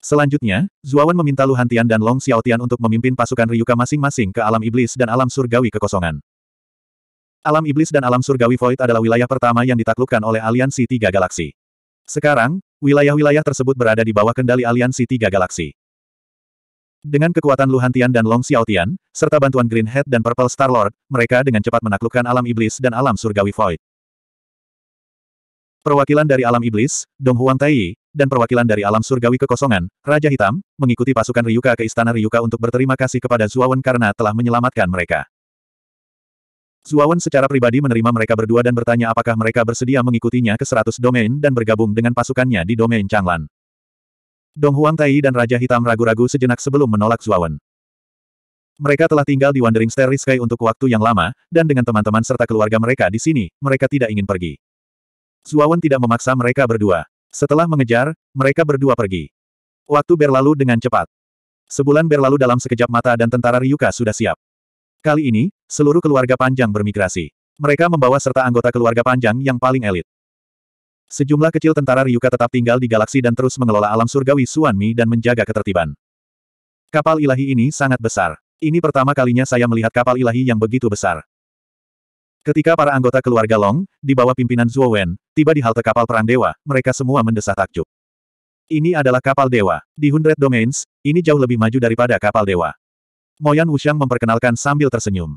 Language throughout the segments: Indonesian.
Selanjutnya, Zuawan meminta Lu Hantian dan Long Xiaotian untuk memimpin pasukan Ryuka masing-masing ke alam iblis dan alam surgawi kekosongan. Alam iblis dan alam surgawi Void adalah wilayah pertama yang ditaklukkan oleh aliansi tiga galaksi. Sekarang, wilayah-wilayah tersebut berada di bawah kendali aliansi tiga galaksi. Dengan kekuatan Lu Hantian dan Long Xiaotian, serta bantuan Green Head dan Purple Star Lord, mereka dengan cepat menaklukkan alam iblis dan alam surgawi Void. Perwakilan dari alam iblis, Dong Huang Tai, dan perwakilan dari alam surgawi kekosongan, Raja Hitam, mengikuti pasukan Ryuka ke istana Ryuka untuk berterima kasih kepada Zuawan karena telah menyelamatkan mereka. Zuawan secara pribadi menerima mereka berdua dan bertanya apakah mereka bersedia mengikutinya ke Seratus domain dan bergabung dengan pasukannya di domain Changlan. Dong Huang Tai dan Raja Hitam ragu-ragu sejenak sebelum menolak Zuawan. Mereka telah tinggal di Wandering Starry Sky untuk waktu yang lama, dan dengan teman-teman serta keluarga mereka di sini, mereka tidak ingin pergi. Zuawan tidak memaksa mereka berdua. Setelah mengejar, mereka berdua pergi. Waktu berlalu dengan cepat. Sebulan berlalu dalam sekejap mata dan tentara Ryuka sudah siap. Kali ini, seluruh keluarga panjang bermigrasi. Mereka membawa serta anggota keluarga panjang yang paling elit. Sejumlah kecil tentara Ryuka tetap tinggal di galaksi dan terus mengelola alam surgawi Suanmi dan menjaga ketertiban. Kapal ilahi ini sangat besar. Ini pertama kalinya saya melihat kapal ilahi yang begitu besar. Ketika para anggota keluarga Long, di bawah pimpinan Zhuo Wen, tiba di halte kapal perang dewa, mereka semua mendesah takjub. Ini adalah kapal dewa. Di Hundred Domains, ini jauh lebih maju daripada kapal dewa. Moyan Wuxiang memperkenalkan sambil tersenyum.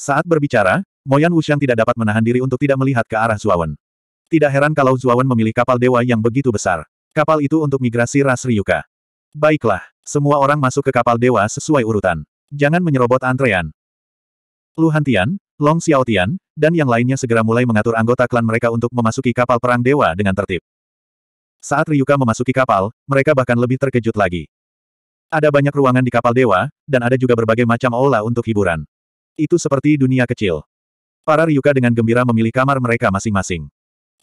Saat berbicara, Moyan Wuxiang tidak dapat menahan diri untuk tidak melihat ke arah Wen. Tidak heran kalau Wen memilih kapal dewa yang begitu besar. Kapal itu untuk migrasi ras Ryuka. Baiklah, semua orang masuk ke kapal dewa sesuai urutan. Jangan menyerobot antrean. Lu Hantian, Long Xiaotian, dan yang lainnya segera mulai mengatur anggota klan mereka untuk memasuki kapal perang dewa dengan tertib. Saat Ryuka memasuki kapal, mereka bahkan lebih terkejut lagi. Ada banyak ruangan di kapal dewa, dan ada juga berbagai macam aula untuk hiburan. Itu seperti dunia kecil. Para Ryuka dengan gembira memilih kamar mereka masing-masing.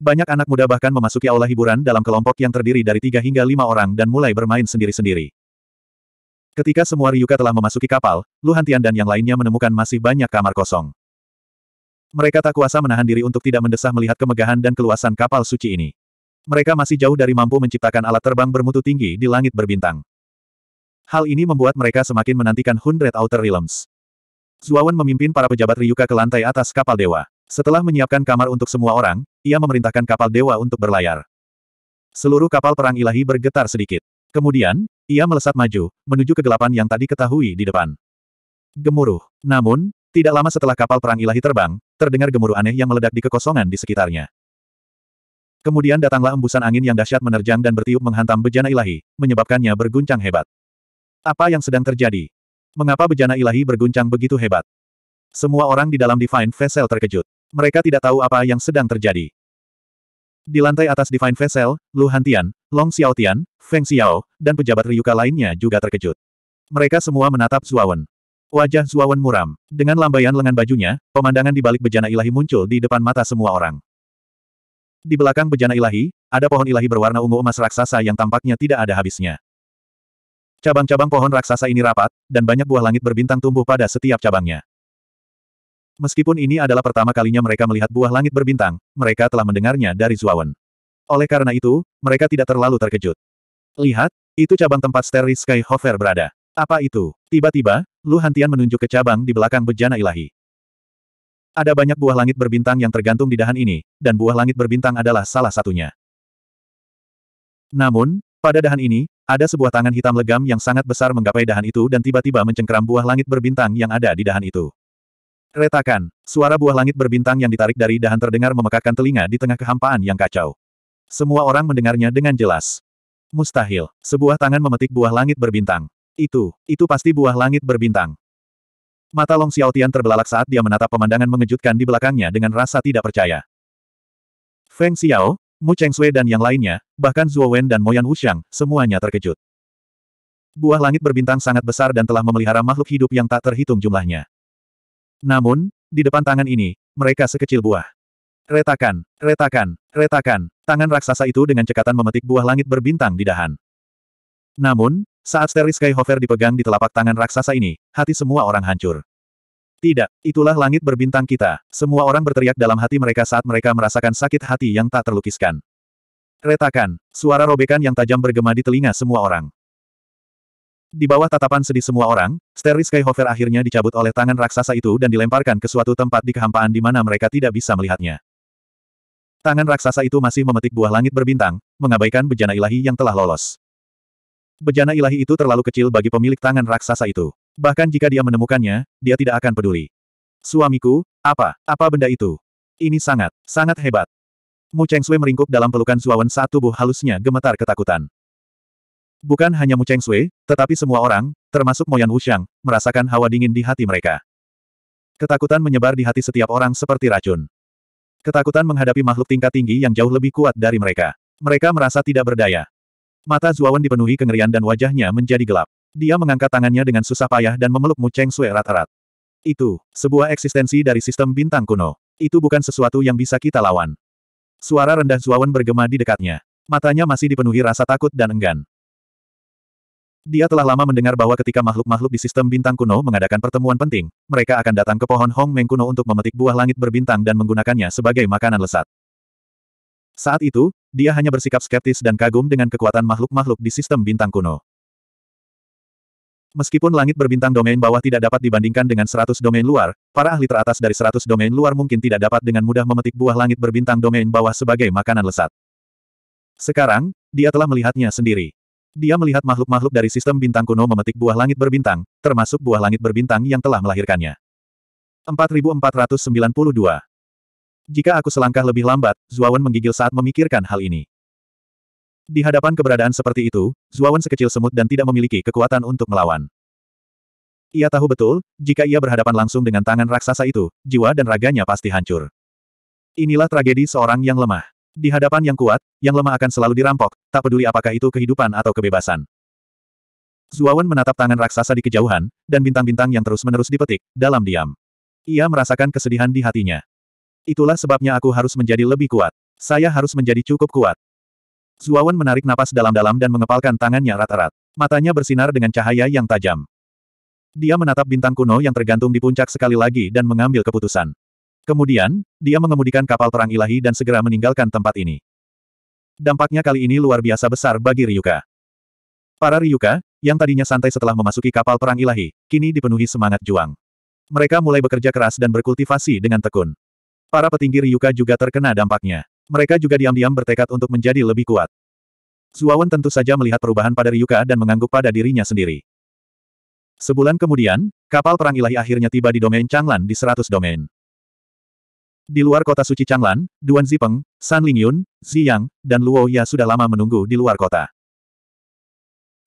Banyak anak muda bahkan memasuki aula hiburan dalam kelompok yang terdiri dari tiga hingga lima orang dan mulai bermain sendiri-sendiri. Ketika semua Ryuka telah memasuki kapal, Luhantian dan yang lainnya menemukan masih banyak kamar kosong. Mereka tak kuasa menahan diri untuk tidak mendesah melihat kemegahan dan keluasan kapal suci ini. Mereka masih jauh dari mampu menciptakan alat terbang bermutu tinggi di langit berbintang. Hal ini membuat mereka semakin menantikan Hundred Outer Realms. Zuawan memimpin para pejabat Ryuka ke lantai atas kapal dewa. Setelah menyiapkan kamar untuk semua orang, ia memerintahkan kapal dewa untuk berlayar. Seluruh kapal perang ilahi bergetar sedikit. Kemudian, ia melesat maju, menuju kegelapan yang tak diketahui di depan. Gemuruh. Namun, tidak lama setelah kapal perang ilahi terbang, terdengar gemuruh aneh yang meledak di kekosongan di sekitarnya. Kemudian datanglah embusan angin yang dahsyat menerjang dan bertiup menghantam bejana ilahi, menyebabkannya berguncang hebat. Apa yang sedang terjadi? Mengapa bejana ilahi berguncang begitu hebat? Semua orang di dalam Divine Vessel terkejut. Mereka tidak tahu apa yang sedang terjadi. Di lantai atas Divine Vessel, Lu Hantian, Long Xiaotian, Feng Xiao, dan pejabat Ryuka lainnya juga terkejut. Mereka semua menatap Zuawan. Wajah Zuawan muram. Dengan lambaian lengan bajunya, pemandangan di balik bejana ilahi muncul di depan mata semua orang. Di belakang bejana ilahi, ada pohon ilahi berwarna ungu emas raksasa yang tampaknya tidak ada habisnya. Cabang-cabang pohon raksasa ini rapat, dan banyak buah langit berbintang tumbuh pada setiap cabangnya. Meskipun ini adalah pertama kalinya mereka melihat buah langit berbintang, mereka telah mendengarnya dari Zuawan. Oleh karena itu, mereka tidak terlalu terkejut. Lihat, itu cabang tempat Sky Skyhofer berada. Apa itu? Tiba-tiba, Lu Hantian menunjuk ke cabang di belakang bejana ilahi. Ada banyak buah langit berbintang yang tergantung di dahan ini, dan buah langit berbintang adalah salah satunya. Namun, pada dahan ini, ada sebuah tangan hitam legam yang sangat besar menggapai dahan itu dan tiba-tiba mencengkeram buah langit berbintang yang ada di dahan itu. Retakan, suara buah langit berbintang yang ditarik dari dahan terdengar memekakkan telinga di tengah kehampaan yang kacau. Semua orang mendengarnya dengan jelas. Mustahil, sebuah tangan memetik buah langit berbintang. Itu, itu pasti buah langit berbintang. Mata Long Xiaotian terbelalak saat dia menatap pemandangan mengejutkan di belakangnya dengan rasa tidak percaya. Feng Xiao, Mu Cheng Sui dan yang lainnya, bahkan Zhuo Wen dan Moyan Wuxiang, semuanya terkejut. Buah langit berbintang sangat besar dan telah memelihara makhluk hidup yang tak terhitung jumlahnya. Namun, di depan tangan ini, mereka sekecil buah. Retakan, retakan, retakan, tangan raksasa itu dengan cekatan memetik buah langit berbintang di dahan. Namun, saat Steris Skyhover dipegang di telapak tangan raksasa ini, hati semua orang hancur. Tidak, itulah langit berbintang kita. Semua orang berteriak dalam hati mereka saat mereka merasakan sakit hati yang tak terlukiskan. Retakan, suara robekan yang tajam bergema di telinga semua orang. Di bawah tatapan sedih semua orang, Steris Skyhover akhirnya dicabut oleh tangan raksasa itu dan dilemparkan ke suatu tempat di kehampaan di mana mereka tidak bisa melihatnya. Tangan raksasa itu masih memetik buah langit berbintang, mengabaikan bejana ilahi yang telah lolos. Bejana ilahi itu terlalu kecil bagi pemilik tangan raksasa itu. Bahkan jika dia menemukannya, dia tidak akan peduli. Suamiku, apa, apa benda itu? Ini sangat, sangat hebat. Mu Cheng Sui meringkuk dalam pelukan Zuawan saat tubuh halusnya gemetar ketakutan. Bukan hanya Mu Cheng Sui, tetapi semua orang, termasuk Moyan Wuxiang, merasakan hawa dingin di hati mereka. Ketakutan menyebar di hati setiap orang seperti racun. Ketakutan menghadapi makhluk tingkat tinggi yang jauh lebih kuat dari mereka. Mereka merasa tidak berdaya. Mata Zuawan dipenuhi kengerian dan wajahnya menjadi gelap. Dia mengangkat tangannya dengan susah payah dan memeluk Mu Cheng Sui erat-erat. Itu, sebuah eksistensi dari sistem bintang kuno. Itu bukan sesuatu yang bisa kita lawan. Suara rendah Zuawan bergema di dekatnya. Matanya masih dipenuhi rasa takut dan enggan. Dia telah lama mendengar bahwa ketika makhluk-makhluk di sistem bintang kuno mengadakan pertemuan penting, mereka akan datang ke pohon Hong Meng kuno untuk memetik buah langit berbintang dan menggunakannya sebagai makanan lesat. Saat itu, dia hanya bersikap skeptis dan kagum dengan kekuatan makhluk-makhluk di sistem bintang kuno. Meskipun langit berbintang domain bawah tidak dapat dibandingkan dengan 100 domain luar, para ahli teratas dari 100 domain luar mungkin tidak dapat dengan mudah memetik buah langit berbintang domain bawah sebagai makanan lesat. Sekarang, dia telah melihatnya sendiri. Dia melihat makhluk-makhluk dari sistem bintang kuno memetik buah langit berbintang, termasuk buah langit berbintang yang telah melahirkannya. 4492 Jika aku selangkah lebih lambat, Zuawan menggigil saat memikirkan hal ini. Di hadapan keberadaan seperti itu, Zuawan sekecil semut dan tidak memiliki kekuatan untuk melawan. Ia tahu betul, jika ia berhadapan langsung dengan tangan raksasa itu, jiwa dan raganya pasti hancur. Inilah tragedi seorang yang lemah. Di hadapan yang kuat, yang lemah akan selalu dirampok, tak peduli apakah itu kehidupan atau kebebasan. Zuawan menatap tangan raksasa di kejauhan, dan bintang-bintang yang terus-menerus dipetik, dalam diam. Ia merasakan kesedihan di hatinya. Itulah sebabnya aku harus menjadi lebih kuat. Saya harus menjadi cukup kuat. Zuawan menarik napas dalam-dalam dan mengepalkan tangannya rat-rat. Matanya bersinar dengan cahaya yang tajam. Dia menatap bintang kuno yang tergantung di puncak sekali lagi dan mengambil keputusan. Kemudian, dia mengemudikan kapal perang ilahi dan segera meninggalkan tempat ini. Dampaknya kali ini luar biasa besar bagi Ryuka. Para Ryuka, yang tadinya santai setelah memasuki kapal perang ilahi, kini dipenuhi semangat juang. Mereka mulai bekerja keras dan berkultivasi dengan tekun. Para petinggi Ryuka juga terkena dampaknya. Mereka juga diam-diam bertekad untuk menjadi lebih kuat. Zuawan tentu saja melihat perubahan pada Ryuka dan mengangguk pada dirinya sendiri. Sebulan kemudian, kapal perang ilahi akhirnya tiba di domain Changlan di 100 domain. Di luar kota suci Changlan, Duan Zipeng, San Lingyun, Ziyang, dan Luo Ya sudah lama menunggu di luar kota.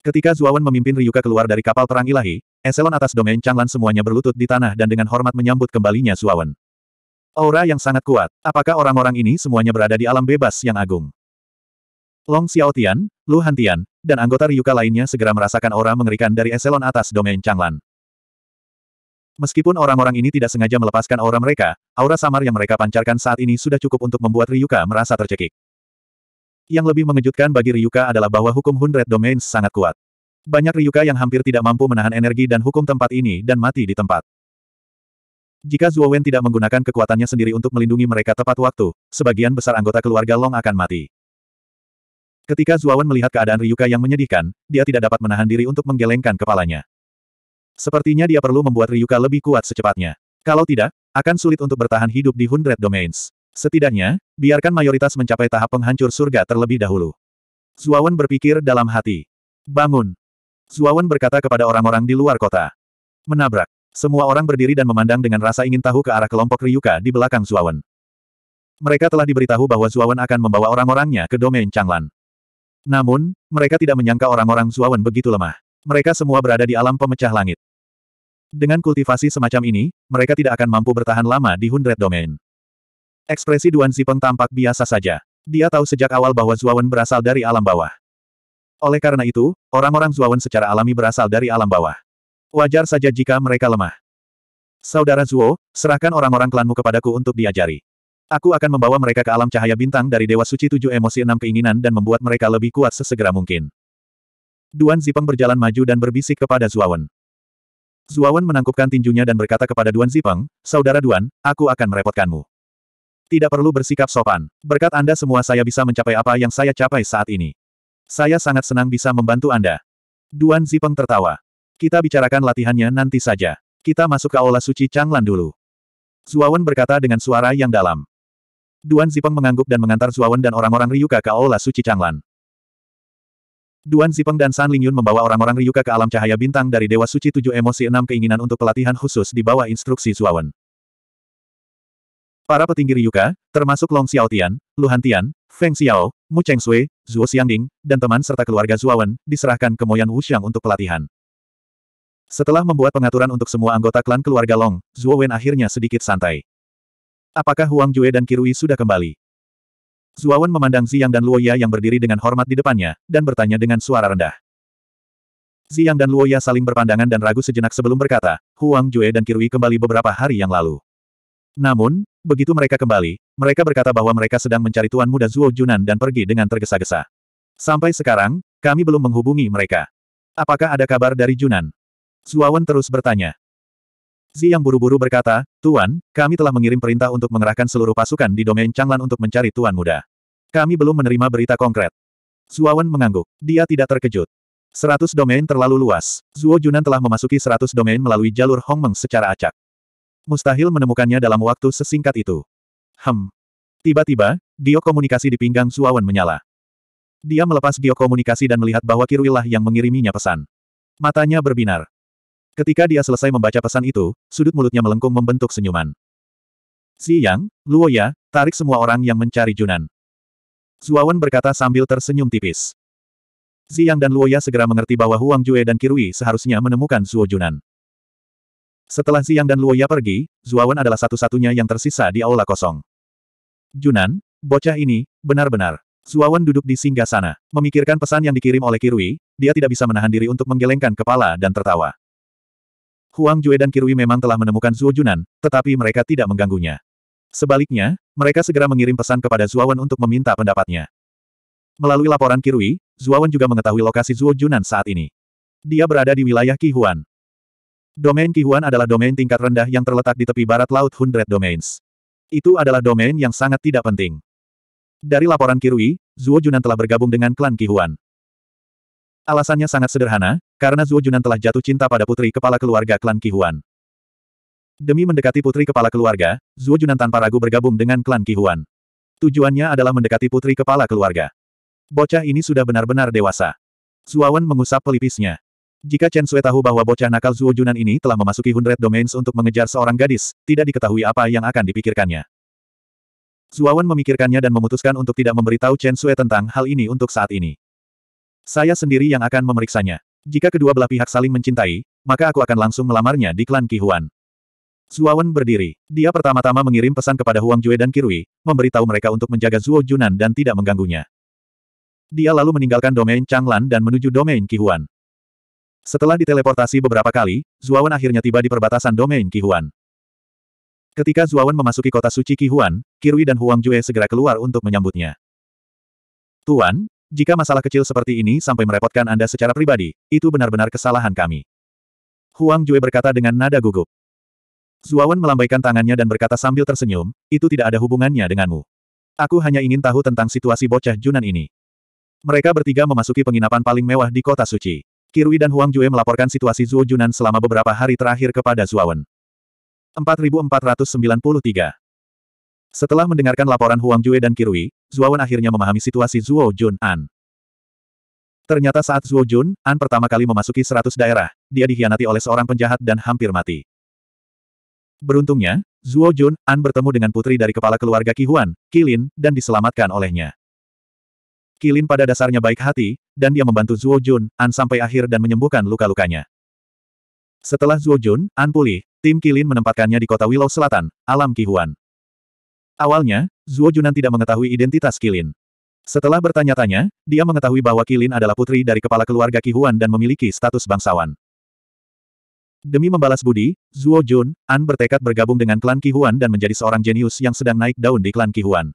Ketika Zuawan memimpin Ryuka keluar dari kapal perang ilahi, eselon atas domain Changlan semuanya berlutut di tanah dan dengan hormat menyambut kembalinya Zuawan. Aura yang sangat kuat, apakah orang-orang ini semuanya berada di alam bebas yang agung? Long Xiaotian, Lu Hantian, dan anggota Ryuka lainnya segera merasakan aura mengerikan dari eselon atas domain Changlan. Meskipun orang-orang ini tidak sengaja melepaskan aura mereka, aura samar yang mereka pancarkan saat ini sudah cukup untuk membuat Ryuka merasa tercekik. Yang lebih mengejutkan bagi Ryuka adalah bahwa hukum Hundred Domains sangat kuat. Banyak Ryuka yang hampir tidak mampu menahan energi dan hukum tempat ini dan mati di tempat. Jika Zuo Wen tidak menggunakan kekuatannya sendiri untuk melindungi mereka tepat waktu, sebagian besar anggota keluarga Long akan mati. Ketika Zuo Wen melihat keadaan Ryuka yang menyedihkan, dia tidak dapat menahan diri untuk menggelengkan kepalanya. Sepertinya dia perlu membuat Ryuka lebih kuat secepatnya. Kalau tidak, akan sulit untuk bertahan hidup di Hundred Domains. Setidaknya, biarkan mayoritas mencapai tahap penghancur surga terlebih dahulu. Zuawan berpikir dalam hati. Bangun! Zuawan berkata kepada orang-orang di luar kota. Menabrak. Semua orang berdiri dan memandang dengan rasa ingin tahu ke arah kelompok Ryuka di belakang Zuawan. Mereka telah diberitahu bahwa Zuawan akan membawa orang-orangnya ke domain Changlan. Namun, mereka tidak menyangka orang-orang Zuawan begitu lemah. Mereka semua berada di alam pemecah langit. Dengan kultivasi semacam ini, mereka tidak akan mampu bertahan lama di Hundred Domain. Ekspresi Duan Zipeng tampak biasa saja. Dia tahu sejak awal bahwa Zuawan berasal dari alam bawah. Oleh karena itu, orang-orang Zuawan secara alami berasal dari alam bawah. Wajar saja jika mereka lemah. Saudara Zuo, serahkan orang-orang klanmu kepadaku untuk diajari. Aku akan membawa mereka ke alam cahaya bintang dari Dewa Suci Tujuh Emosi Enam Keinginan dan membuat mereka lebih kuat sesegera mungkin. Duan Zipeng berjalan maju dan berbisik kepada Zuawan. Zuawan menangkupkan tinjunya dan berkata kepada Duan Zipeng, Saudara Duan, aku akan merepotkanmu. Tidak perlu bersikap sopan. Berkat Anda semua saya bisa mencapai apa yang saya capai saat ini. Saya sangat senang bisa membantu Anda. Duan Zipeng tertawa. Kita bicarakan latihannya nanti saja. Kita masuk ke aula suci Changlan dulu. Zuawan berkata dengan suara yang dalam. Duan Zipeng mengangguk dan mengantar Zuawan dan orang-orang Ryuka ke aula suci Changlan. Duan Zipeng dan San Lingyun membawa orang-orang Ryuka ke alam cahaya bintang dari Dewa Suci Tujuh Emosi Enam Keinginan untuk pelatihan khusus di bawah instruksi Zuawan. Para petinggi Ryuka, termasuk Long Xiaotian, Lu Hantian, Feng Xiao, Mu Chengsui, Zhuo Xiangding, dan teman serta keluarga Zuawan, diserahkan ke Moyan Wuxiang untuk pelatihan. Setelah membuat pengaturan untuk semua anggota klan keluarga Long, Zuo Wen akhirnya sedikit santai. Apakah Huang Jue dan Kirui sudah kembali? Zuawan memandang Ziyang dan Luoya yang berdiri dengan hormat di depannya, dan bertanya dengan suara rendah. Ziyang dan Luoya saling berpandangan dan ragu sejenak sebelum berkata, Huang Jue dan Kirui kembali beberapa hari yang lalu. Namun, begitu mereka kembali, mereka berkata bahwa mereka sedang mencari Tuan Muda Zuo Junan dan pergi dengan tergesa-gesa. Sampai sekarang, kami belum menghubungi mereka. Apakah ada kabar dari Junan? Zuawan terus bertanya. Zi yang buru-buru berkata, Tuan, kami telah mengirim perintah untuk mengerahkan seluruh pasukan di domain Changlan untuk mencari Tuan Muda. Kami belum menerima berita konkret. Zuawan mengangguk. Dia tidak terkejut. Seratus domain terlalu luas. Zuo Junan telah memasuki seratus domain melalui jalur Hongmeng secara acak. Mustahil menemukannya dalam waktu sesingkat itu. Hem. Tiba-tiba, giok komunikasi di pinggang Zuawan menyala. Dia melepas giok komunikasi dan melihat bahwa Kirwilah yang mengiriminya pesan. Matanya berbinar. Ketika dia selesai membaca pesan itu, sudut mulutnya melengkung membentuk senyuman. Si Yang, Luo Ya, tarik semua orang yang mencari Junan. Zuawan berkata sambil tersenyum tipis. Ziyang dan Luoya segera mengerti bahwa Huang Jue dan Kirui seharusnya menemukan Zuo Junan. Setelah Ziyang dan Luoya pergi, Zuawan adalah satu-satunya yang tersisa di aula kosong. Junan, bocah ini, benar-benar. Zuawan duduk di singgah sana. Memikirkan pesan yang dikirim oleh Kirui, dia tidak bisa menahan diri untuk menggelengkan kepala dan tertawa. Huang Jue dan Kirui memang telah menemukan Zuo Junan, tetapi mereka tidak mengganggunya. Sebaliknya, mereka segera mengirim pesan kepada Zuawan untuk meminta pendapatnya. Melalui laporan Kirui, Zuawan juga mengetahui lokasi Zuo Junan saat ini. Dia berada di wilayah Kihuan. Domain Kihuan adalah domain tingkat rendah yang terletak di tepi barat laut Hundred Domains. Itu adalah domain yang sangat tidak penting. Dari laporan Kirui, Zuo Junan telah bergabung dengan klan Kihuan. Alasannya sangat sederhana, karena Zhuo Junan telah jatuh cinta pada putri kepala keluarga klan Kihuan. Demi mendekati putri kepala keluarga, Zhuo Junan tanpa ragu bergabung dengan klan Kihuan. Tujuannya adalah mendekati putri kepala keluarga. Bocah ini sudah benar-benar dewasa. Zuawan mengusap pelipisnya. Jika Chen Sui tahu bahwa bocah nakal Zhuo Junan ini telah memasuki hundred domains untuk mengejar seorang gadis, tidak diketahui apa yang akan dipikirkannya. Zuawan memikirkannya dan memutuskan untuk tidak memberitahu Chen Sui tentang hal ini untuk saat ini. Saya sendiri yang akan memeriksanya. Jika kedua belah pihak saling mencintai, maka aku akan langsung melamarnya di klan Kihuan. Zuowen berdiri. Dia pertama-tama mengirim pesan kepada Huang Jue dan Kirui, memberitahu mereka untuk menjaga Zuo Junan dan tidak mengganggunya. Dia lalu meninggalkan domain Changlan dan menuju domain Kihuan. Setelah diteleportasi beberapa kali, Zuowen akhirnya tiba di perbatasan domain Kihuan. Ketika Zuowen memasuki kota suci Kihuan, Kirui dan Huang Jue segera keluar untuk menyambutnya. Tuan, jika masalah kecil seperti ini sampai merepotkan Anda secara pribadi, itu benar-benar kesalahan kami. Huang Jue berkata dengan nada gugup. Zuawan melambaikan tangannya dan berkata sambil tersenyum, itu tidak ada hubungannya denganmu. Aku hanya ingin tahu tentang situasi bocah Junan ini. Mereka bertiga memasuki penginapan paling mewah di kota suci. Kirui dan Huang Jue melaporkan situasi Zuo Junan selama beberapa hari terakhir kepada Zuawan. 4493 Setelah mendengarkan laporan Huang Jue dan Kirui, Zuowen akhirnya memahami situasi Zuo Jun An. Ternyata saat Zuo Jun An pertama kali memasuki seratus daerah, dia dihianati oleh seorang penjahat dan hampir mati. Beruntungnya, Zuo Jun An bertemu dengan putri dari kepala keluarga Qi Huan, Kilin, dan diselamatkan olehnya. Kilin pada dasarnya baik hati, dan dia membantu Zuo Jun An sampai akhir dan menyembuhkan luka-lukanya. Setelah Zuo Jun An pulih, tim Kilin menempatkannya di kota Willow Selatan, alam Qi Huan. Awalnya, Zuo Junan tidak mengetahui identitas Kilin. Setelah bertanya-tanya, dia mengetahui bahwa Kilin adalah putri dari kepala keluarga Huan dan memiliki status bangsawan. Demi membalas budi, Zuo Jun, An bertekad bergabung dengan klan Huan dan menjadi seorang jenius yang sedang naik daun di klan Huan.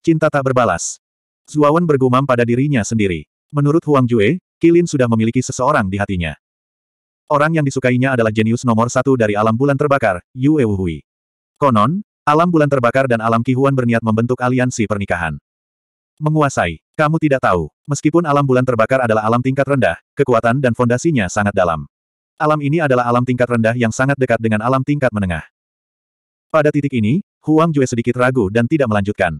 Cinta tak berbalas. Zuawan bergumam pada dirinya sendiri. Menurut Huang Jue, Kilin sudah memiliki seseorang di hatinya. Orang yang disukainya adalah jenius nomor satu dari alam bulan terbakar, Yue Wuhui. Konon, Alam bulan terbakar dan alam kihuan berniat membentuk aliansi pernikahan. Menguasai. Kamu tidak tahu, meskipun alam bulan terbakar adalah alam tingkat rendah, kekuatan dan fondasinya sangat dalam. Alam ini adalah alam tingkat rendah yang sangat dekat dengan alam tingkat menengah. Pada titik ini, Huang Jue sedikit ragu dan tidak melanjutkan.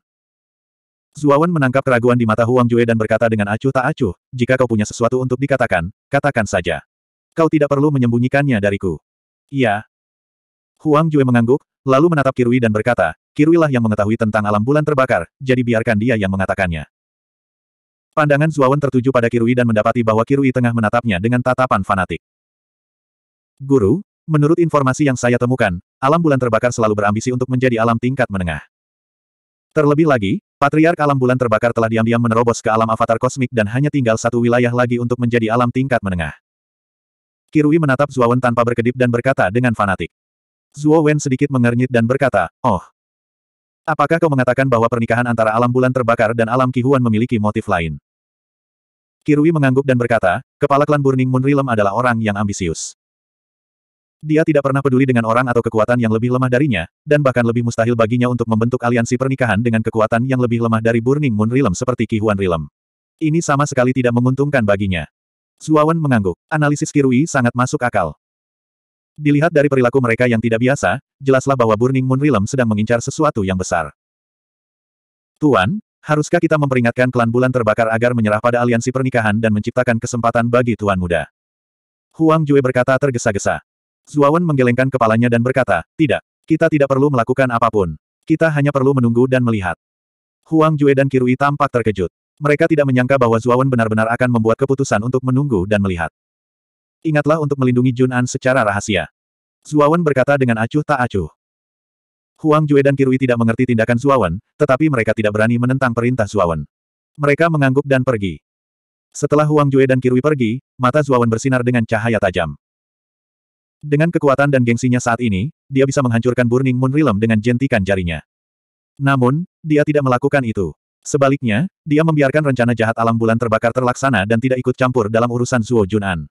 Zuawan menangkap keraguan di mata Huang Jue dan berkata dengan acuh tak acuh, jika kau punya sesuatu untuk dikatakan, katakan saja. Kau tidak perlu menyembunyikannya dariku. Iya. Huang Jue mengangguk, Lalu menatap Kirui dan berkata, Kiruilah yang mengetahui tentang alam bulan terbakar, jadi biarkan dia yang mengatakannya. Pandangan Zuawan tertuju pada Kirui dan mendapati bahwa Kirui tengah menatapnya dengan tatapan fanatik. Guru, menurut informasi yang saya temukan, alam bulan terbakar selalu berambisi untuk menjadi alam tingkat menengah. Terlebih lagi, Patriark alam bulan terbakar telah diam-diam menerobos ke alam avatar kosmik dan hanya tinggal satu wilayah lagi untuk menjadi alam tingkat menengah. Kirui menatap Zuawan tanpa berkedip dan berkata dengan fanatik. Zuo Wen sedikit mengernyit dan berkata, Oh. Apakah kau mengatakan bahwa pernikahan antara alam bulan terbakar dan alam Kihuan memiliki motif lain? Kirui mengangguk dan berkata, kepala klan Burning Moon Realm adalah orang yang ambisius. Dia tidak pernah peduli dengan orang atau kekuatan yang lebih lemah darinya, dan bahkan lebih mustahil baginya untuk membentuk aliansi pernikahan dengan kekuatan yang lebih lemah dari Burning Moon Realm seperti Kihuan Realm. Ini sama sekali tidak menguntungkan baginya. Zuawan mengangguk. Analisis Kirui sangat masuk akal. Dilihat dari perilaku mereka yang tidak biasa, jelaslah bahwa Burning Moon Realm sedang mengincar sesuatu yang besar. Tuan, haruskah kita memperingatkan klan bulan terbakar agar menyerah pada aliansi pernikahan dan menciptakan kesempatan bagi Tuan Muda? Huang Jue berkata tergesa-gesa. Zuawan menggelengkan kepalanya dan berkata, tidak, kita tidak perlu melakukan apapun. Kita hanya perlu menunggu dan melihat. Huang Jue dan Kirui tampak terkejut. Mereka tidak menyangka bahwa Zuawan benar-benar akan membuat keputusan untuk menunggu dan melihat. Ingatlah untuk melindungi Jun'an secara rahasia. Zuawan berkata dengan acuh tak acuh. Huang Jue dan Kirui tidak mengerti tindakan Zuawan, tetapi mereka tidak berani menentang perintah Zuawan. Mereka mengangguk dan pergi. Setelah Huang Jue dan Kirui pergi, mata Zuawan bersinar dengan cahaya tajam. Dengan kekuatan dan gengsinya saat ini, dia bisa menghancurkan Burning Moon Realm dengan jentikan jarinya. Namun, dia tidak melakukan itu. Sebaliknya, dia membiarkan rencana jahat alam bulan terbakar terlaksana dan tidak ikut campur dalam urusan Zuo Jun'an.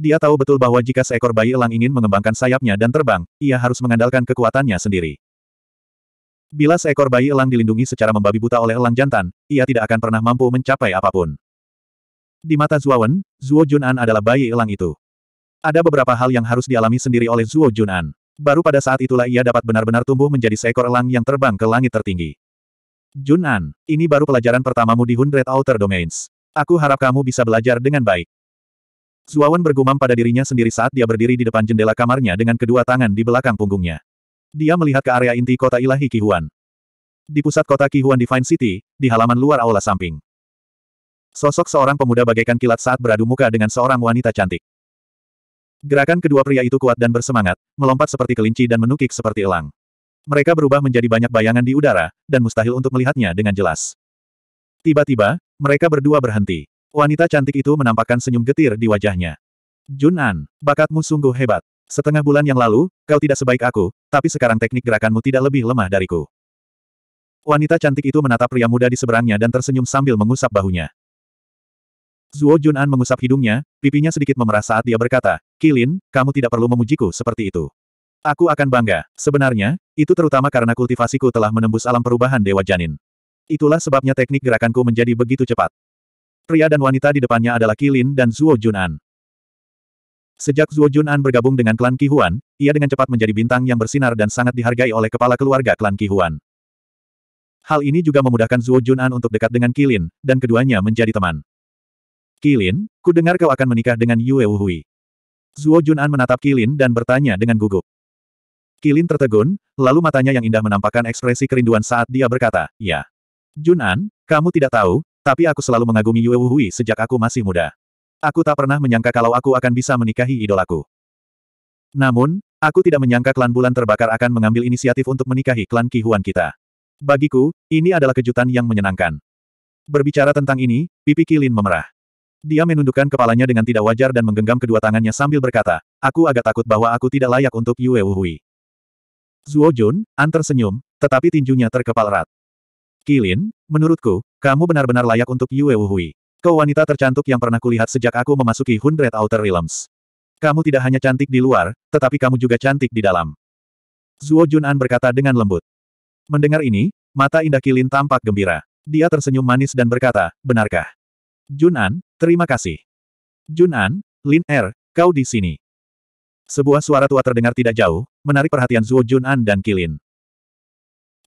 Dia tahu betul bahwa jika seekor bayi elang ingin mengembangkan sayapnya dan terbang, ia harus mengandalkan kekuatannya sendiri. Bila seekor bayi elang dilindungi secara membabi buta oleh elang jantan, ia tidak akan pernah mampu mencapai apapun. Di mata Zuowen, Zuo Jun'an adalah bayi elang itu. Ada beberapa hal yang harus dialami sendiri oleh Zuo Jun'an. Baru pada saat itulah ia dapat benar-benar tumbuh menjadi seekor elang yang terbang ke langit tertinggi. Jun'an, ini baru pelajaran pertamamu di Hundred Outer Domains. Aku harap kamu bisa belajar dengan baik. Zuawan bergumam pada dirinya sendiri saat dia berdiri di depan jendela kamarnya dengan kedua tangan di belakang punggungnya. Dia melihat ke area inti kota ilahi Kihuan. Di pusat kota Kihuan Divine City, di halaman luar aula samping. Sosok seorang pemuda bagaikan kilat saat beradu muka dengan seorang wanita cantik. Gerakan kedua pria itu kuat dan bersemangat, melompat seperti kelinci dan menukik seperti elang. Mereka berubah menjadi banyak bayangan di udara, dan mustahil untuk melihatnya dengan jelas. Tiba-tiba, mereka berdua berhenti. Wanita cantik itu menampakkan senyum getir di wajahnya. Junan, bakatmu sungguh hebat. Setengah bulan yang lalu, kau tidak sebaik aku, tapi sekarang teknik gerakanmu tidak lebih lemah dariku. Wanita cantik itu menatap pria muda di seberangnya dan tersenyum sambil mengusap bahunya. Zuo Jun'an mengusap hidungnya, pipinya sedikit memerah saat dia berkata, Kilin, kamu tidak perlu memujiku seperti itu. Aku akan bangga. Sebenarnya, itu terutama karena kultivasiku telah menembus alam perubahan Dewa Janin. Itulah sebabnya teknik gerakanku menjadi begitu cepat. Pria dan wanita di depannya adalah Kilin dan Zuo Junan. Sejak Zuo Junan bergabung dengan klan Kihuan, ia dengan cepat menjadi bintang yang bersinar dan sangat dihargai oleh kepala keluarga klan Kihuan. Hal ini juga memudahkan Zuo Junan untuk dekat dengan Kilin, dan keduanya menjadi teman. Kilin, ku dengar kau akan menikah dengan Yue Wuhui. Zuo Junan menatap Kilin dan bertanya dengan gugup. Kilin tertegun, lalu matanya yang indah menampakkan ekspresi kerinduan saat dia berkata, ya. Junan, kamu tidak tahu, tapi aku selalu mengagumi Yue Wuhui sejak aku masih muda. Aku tak pernah menyangka kalau aku akan bisa menikahi idolaku. Namun, aku tidak menyangka klan bulan terbakar akan mengambil inisiatif untuk menikahi klan Kihuan kita. Bagiku, ini adalah kejutan yang menyenangkan. Berbicara tentang ini, pipi Kilin memerah. Dia menundukkan kepalanya dengan tidak wajar dan menggenggam kedua tangannya sambil berkata, aku agak takut bahwa aku tidak layak untuk Yue Wuhui. Zhuo Jun, An tersenyum, tetapi tinjunya terkepal erat. Kilin, menurutku, kamu benar-benar layak untuk Yue Wuhui. Kau wanita tercantik yang pernah kulihat sejak aku memasuki Hundred Outer Realms. Kamu tidak hanya cantik di luar, tetapi kamu juga cantik di dalam. Zuo Jun'an berkata dengan lembut. Mendengar ini, mata indah Kilin tampak gembira. Dia tersenyum manis dan berkata, benarkah? Jun'an, terima kasih. Jun'an, Lin Er, kau di sini. Sebuah suara tua terdengar tidak jauh, menarik perhatian Zuo Jun'an dan Kilin.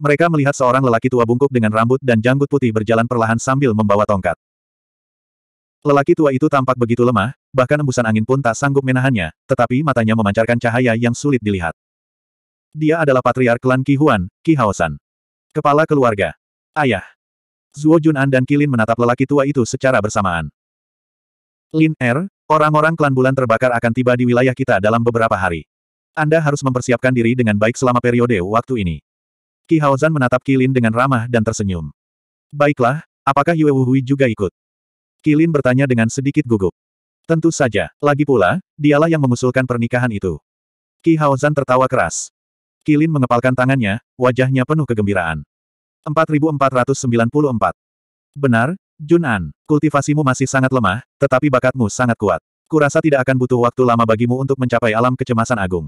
Mereka melihat seorang lelaki tua bungkuk dengan rambut dan janggut putih berjalan perlahan sambil membawa tongkat. Lelaki tua itu tampak begitu lemah, bahkan embusan angin pun tak sanggup menahannya, tetapi matanya memancarkan cahaya yang sulit dilihat. Dia adalah patriark klan Ki Huan, Ki Haosan. Kepala keluarga. Ayah. Zuo Jun'an dan Kilin menatap lelaki tua itu secara bersamaan. Lin Er, orang-orang klan bulan terbakar akan tiba di wilayah kita dalam beberapa hari. Anda harus mempersiapkan diri dengan baik selama periode waktu ini. Ki Haozan menatap Kilin dengan ramah dan tersenyum. Baiklah, apakah Yue Wuhui juga ikut? Kilin bertanya dengan sedikit gugup. Tentu saja, lagi pula, dialah yang mengusulkan pernikahan itu. Ki Haozan tertawa keras. Kilin mengepalkan tangannya, wajahnya penuh kegembiraan. 4494 Benar, Junan, kultivasimu masih sangat lemah, tetapi bakatmu sangat kuat. Kurasa tidak akan butuh waktu lama bagimu untuk mencapai alam kecemasan agung.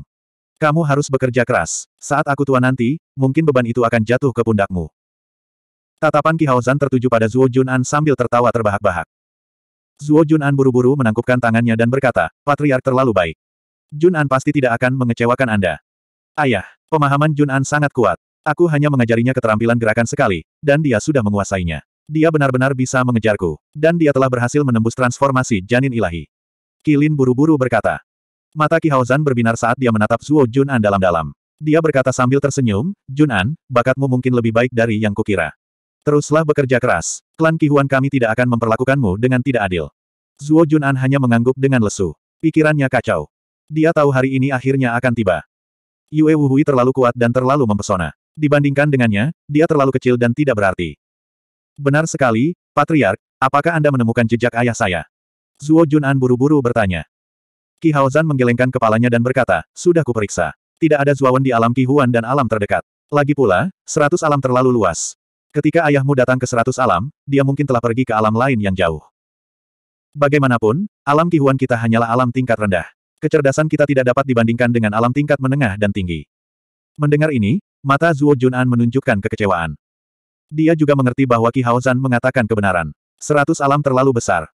Kamu harus bekerja keras. Saat aku tua nanti, mungkin beban itu akan jatuh ke pundakmu. Tatapan Ki Haozan tertuju pada Zuo Jun'an sambil tertawa terbahak-bahak. Zuo Jun'an buru-buru menangkupkan tangannya dan berkata, Patriark terlalu baik. Jun'an pasti tidak akan mengecewakan Anda. Ayah, pemahaman Jun'an sangat kuat. Aku hanya mengajarinya keterampilan gerakan sekali, dan dia sudah menguasainya. Dia benar-benar bisa mengejarku, dan dia telah berhasil menembus transformasi janin ilahi. Kilin buru-buru berkata, Mata Ki Haozan berbinar saat dia menatap Zuo Jun'an dalam-dalam. Dia berkata sambil tersenyum, Jun'an, bakatmu mungkin lebih baik dari yang kukira. Teruslah bekerja keras. Klan Kihuan kami tidak akan memperlakukanmu dengan tidak adil. Zuo Jun'an hanya mengangguk dengan lesu. Pikirannya kacau. Dia tahu hari ini akhirnya akan tiba. Yue Wuhui terlalu kuat dan terlalu mempesona. Dibandingkan dengannya, dia terlalu kecil dan tidak berarti. Benar sekali, Patriark, apakah Anda menemukan jejak ayah saya? Zuo Jun'an buru-buru bertanya. Qi Haozan menggelengkan kepalanya dan berkata, sudah kuperiksa. Tidak ada zuawan di alam Qi Huan dan alam terdekat. Lagi pula, seratus alam terlalu luas. Ketika ayahmu datang ke seratus alam, dia mungkin telah pergi ke alam lain yang jauh. Bagaimanapun, alam Qi Huan kita hanyalah alam tingkat rendah. Kecerdasan kita tidak dapat dibandingkan dengan alam tingkat menengah dan tinggi. Mendengar ini, mata Zuo Jun'an menunjukkan kekecewaan. Dia juga mengerti bahwa Qi Haozan mengatakan kebenaran. Seratus alam terlalu besar.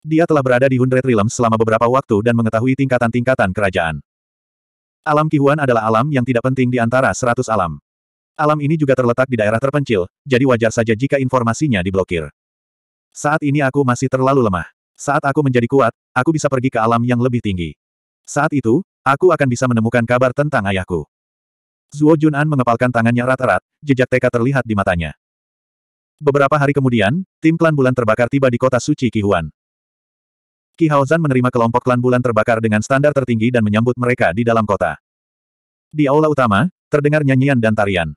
Dia telah berada di Hundred Realm selama beberapa waktu dan mengetahui tingkatan-tingkatan kerajaan. Alam Kihuan adalah alam yang tidak penting di antara seratus alam. Alam ini juga terletak di daerah terpencil, jadi wajar saja jika informasinya diblokir. Saat ini aku masih terlalu lemah. Saat aku menjadi kuat, aku bisa pergi ke alam yang lebih tinggi. Saat itu, aku akan bisa menemukan kabar tentang ayahku. Zuo Jun'an mengepalkan tangannya rata-rata, jejak teka terlihat di matanya. Beberapa hari kemudian, tim klan bulan terbakar tiba di kota suci Kihuan. Qi Haozan menerima kelompok klan bulan terbakar dengan standar tertinggi dan menyambut mereka di dalam kota. Di aula utama, terdengar nyanyian dan tarian.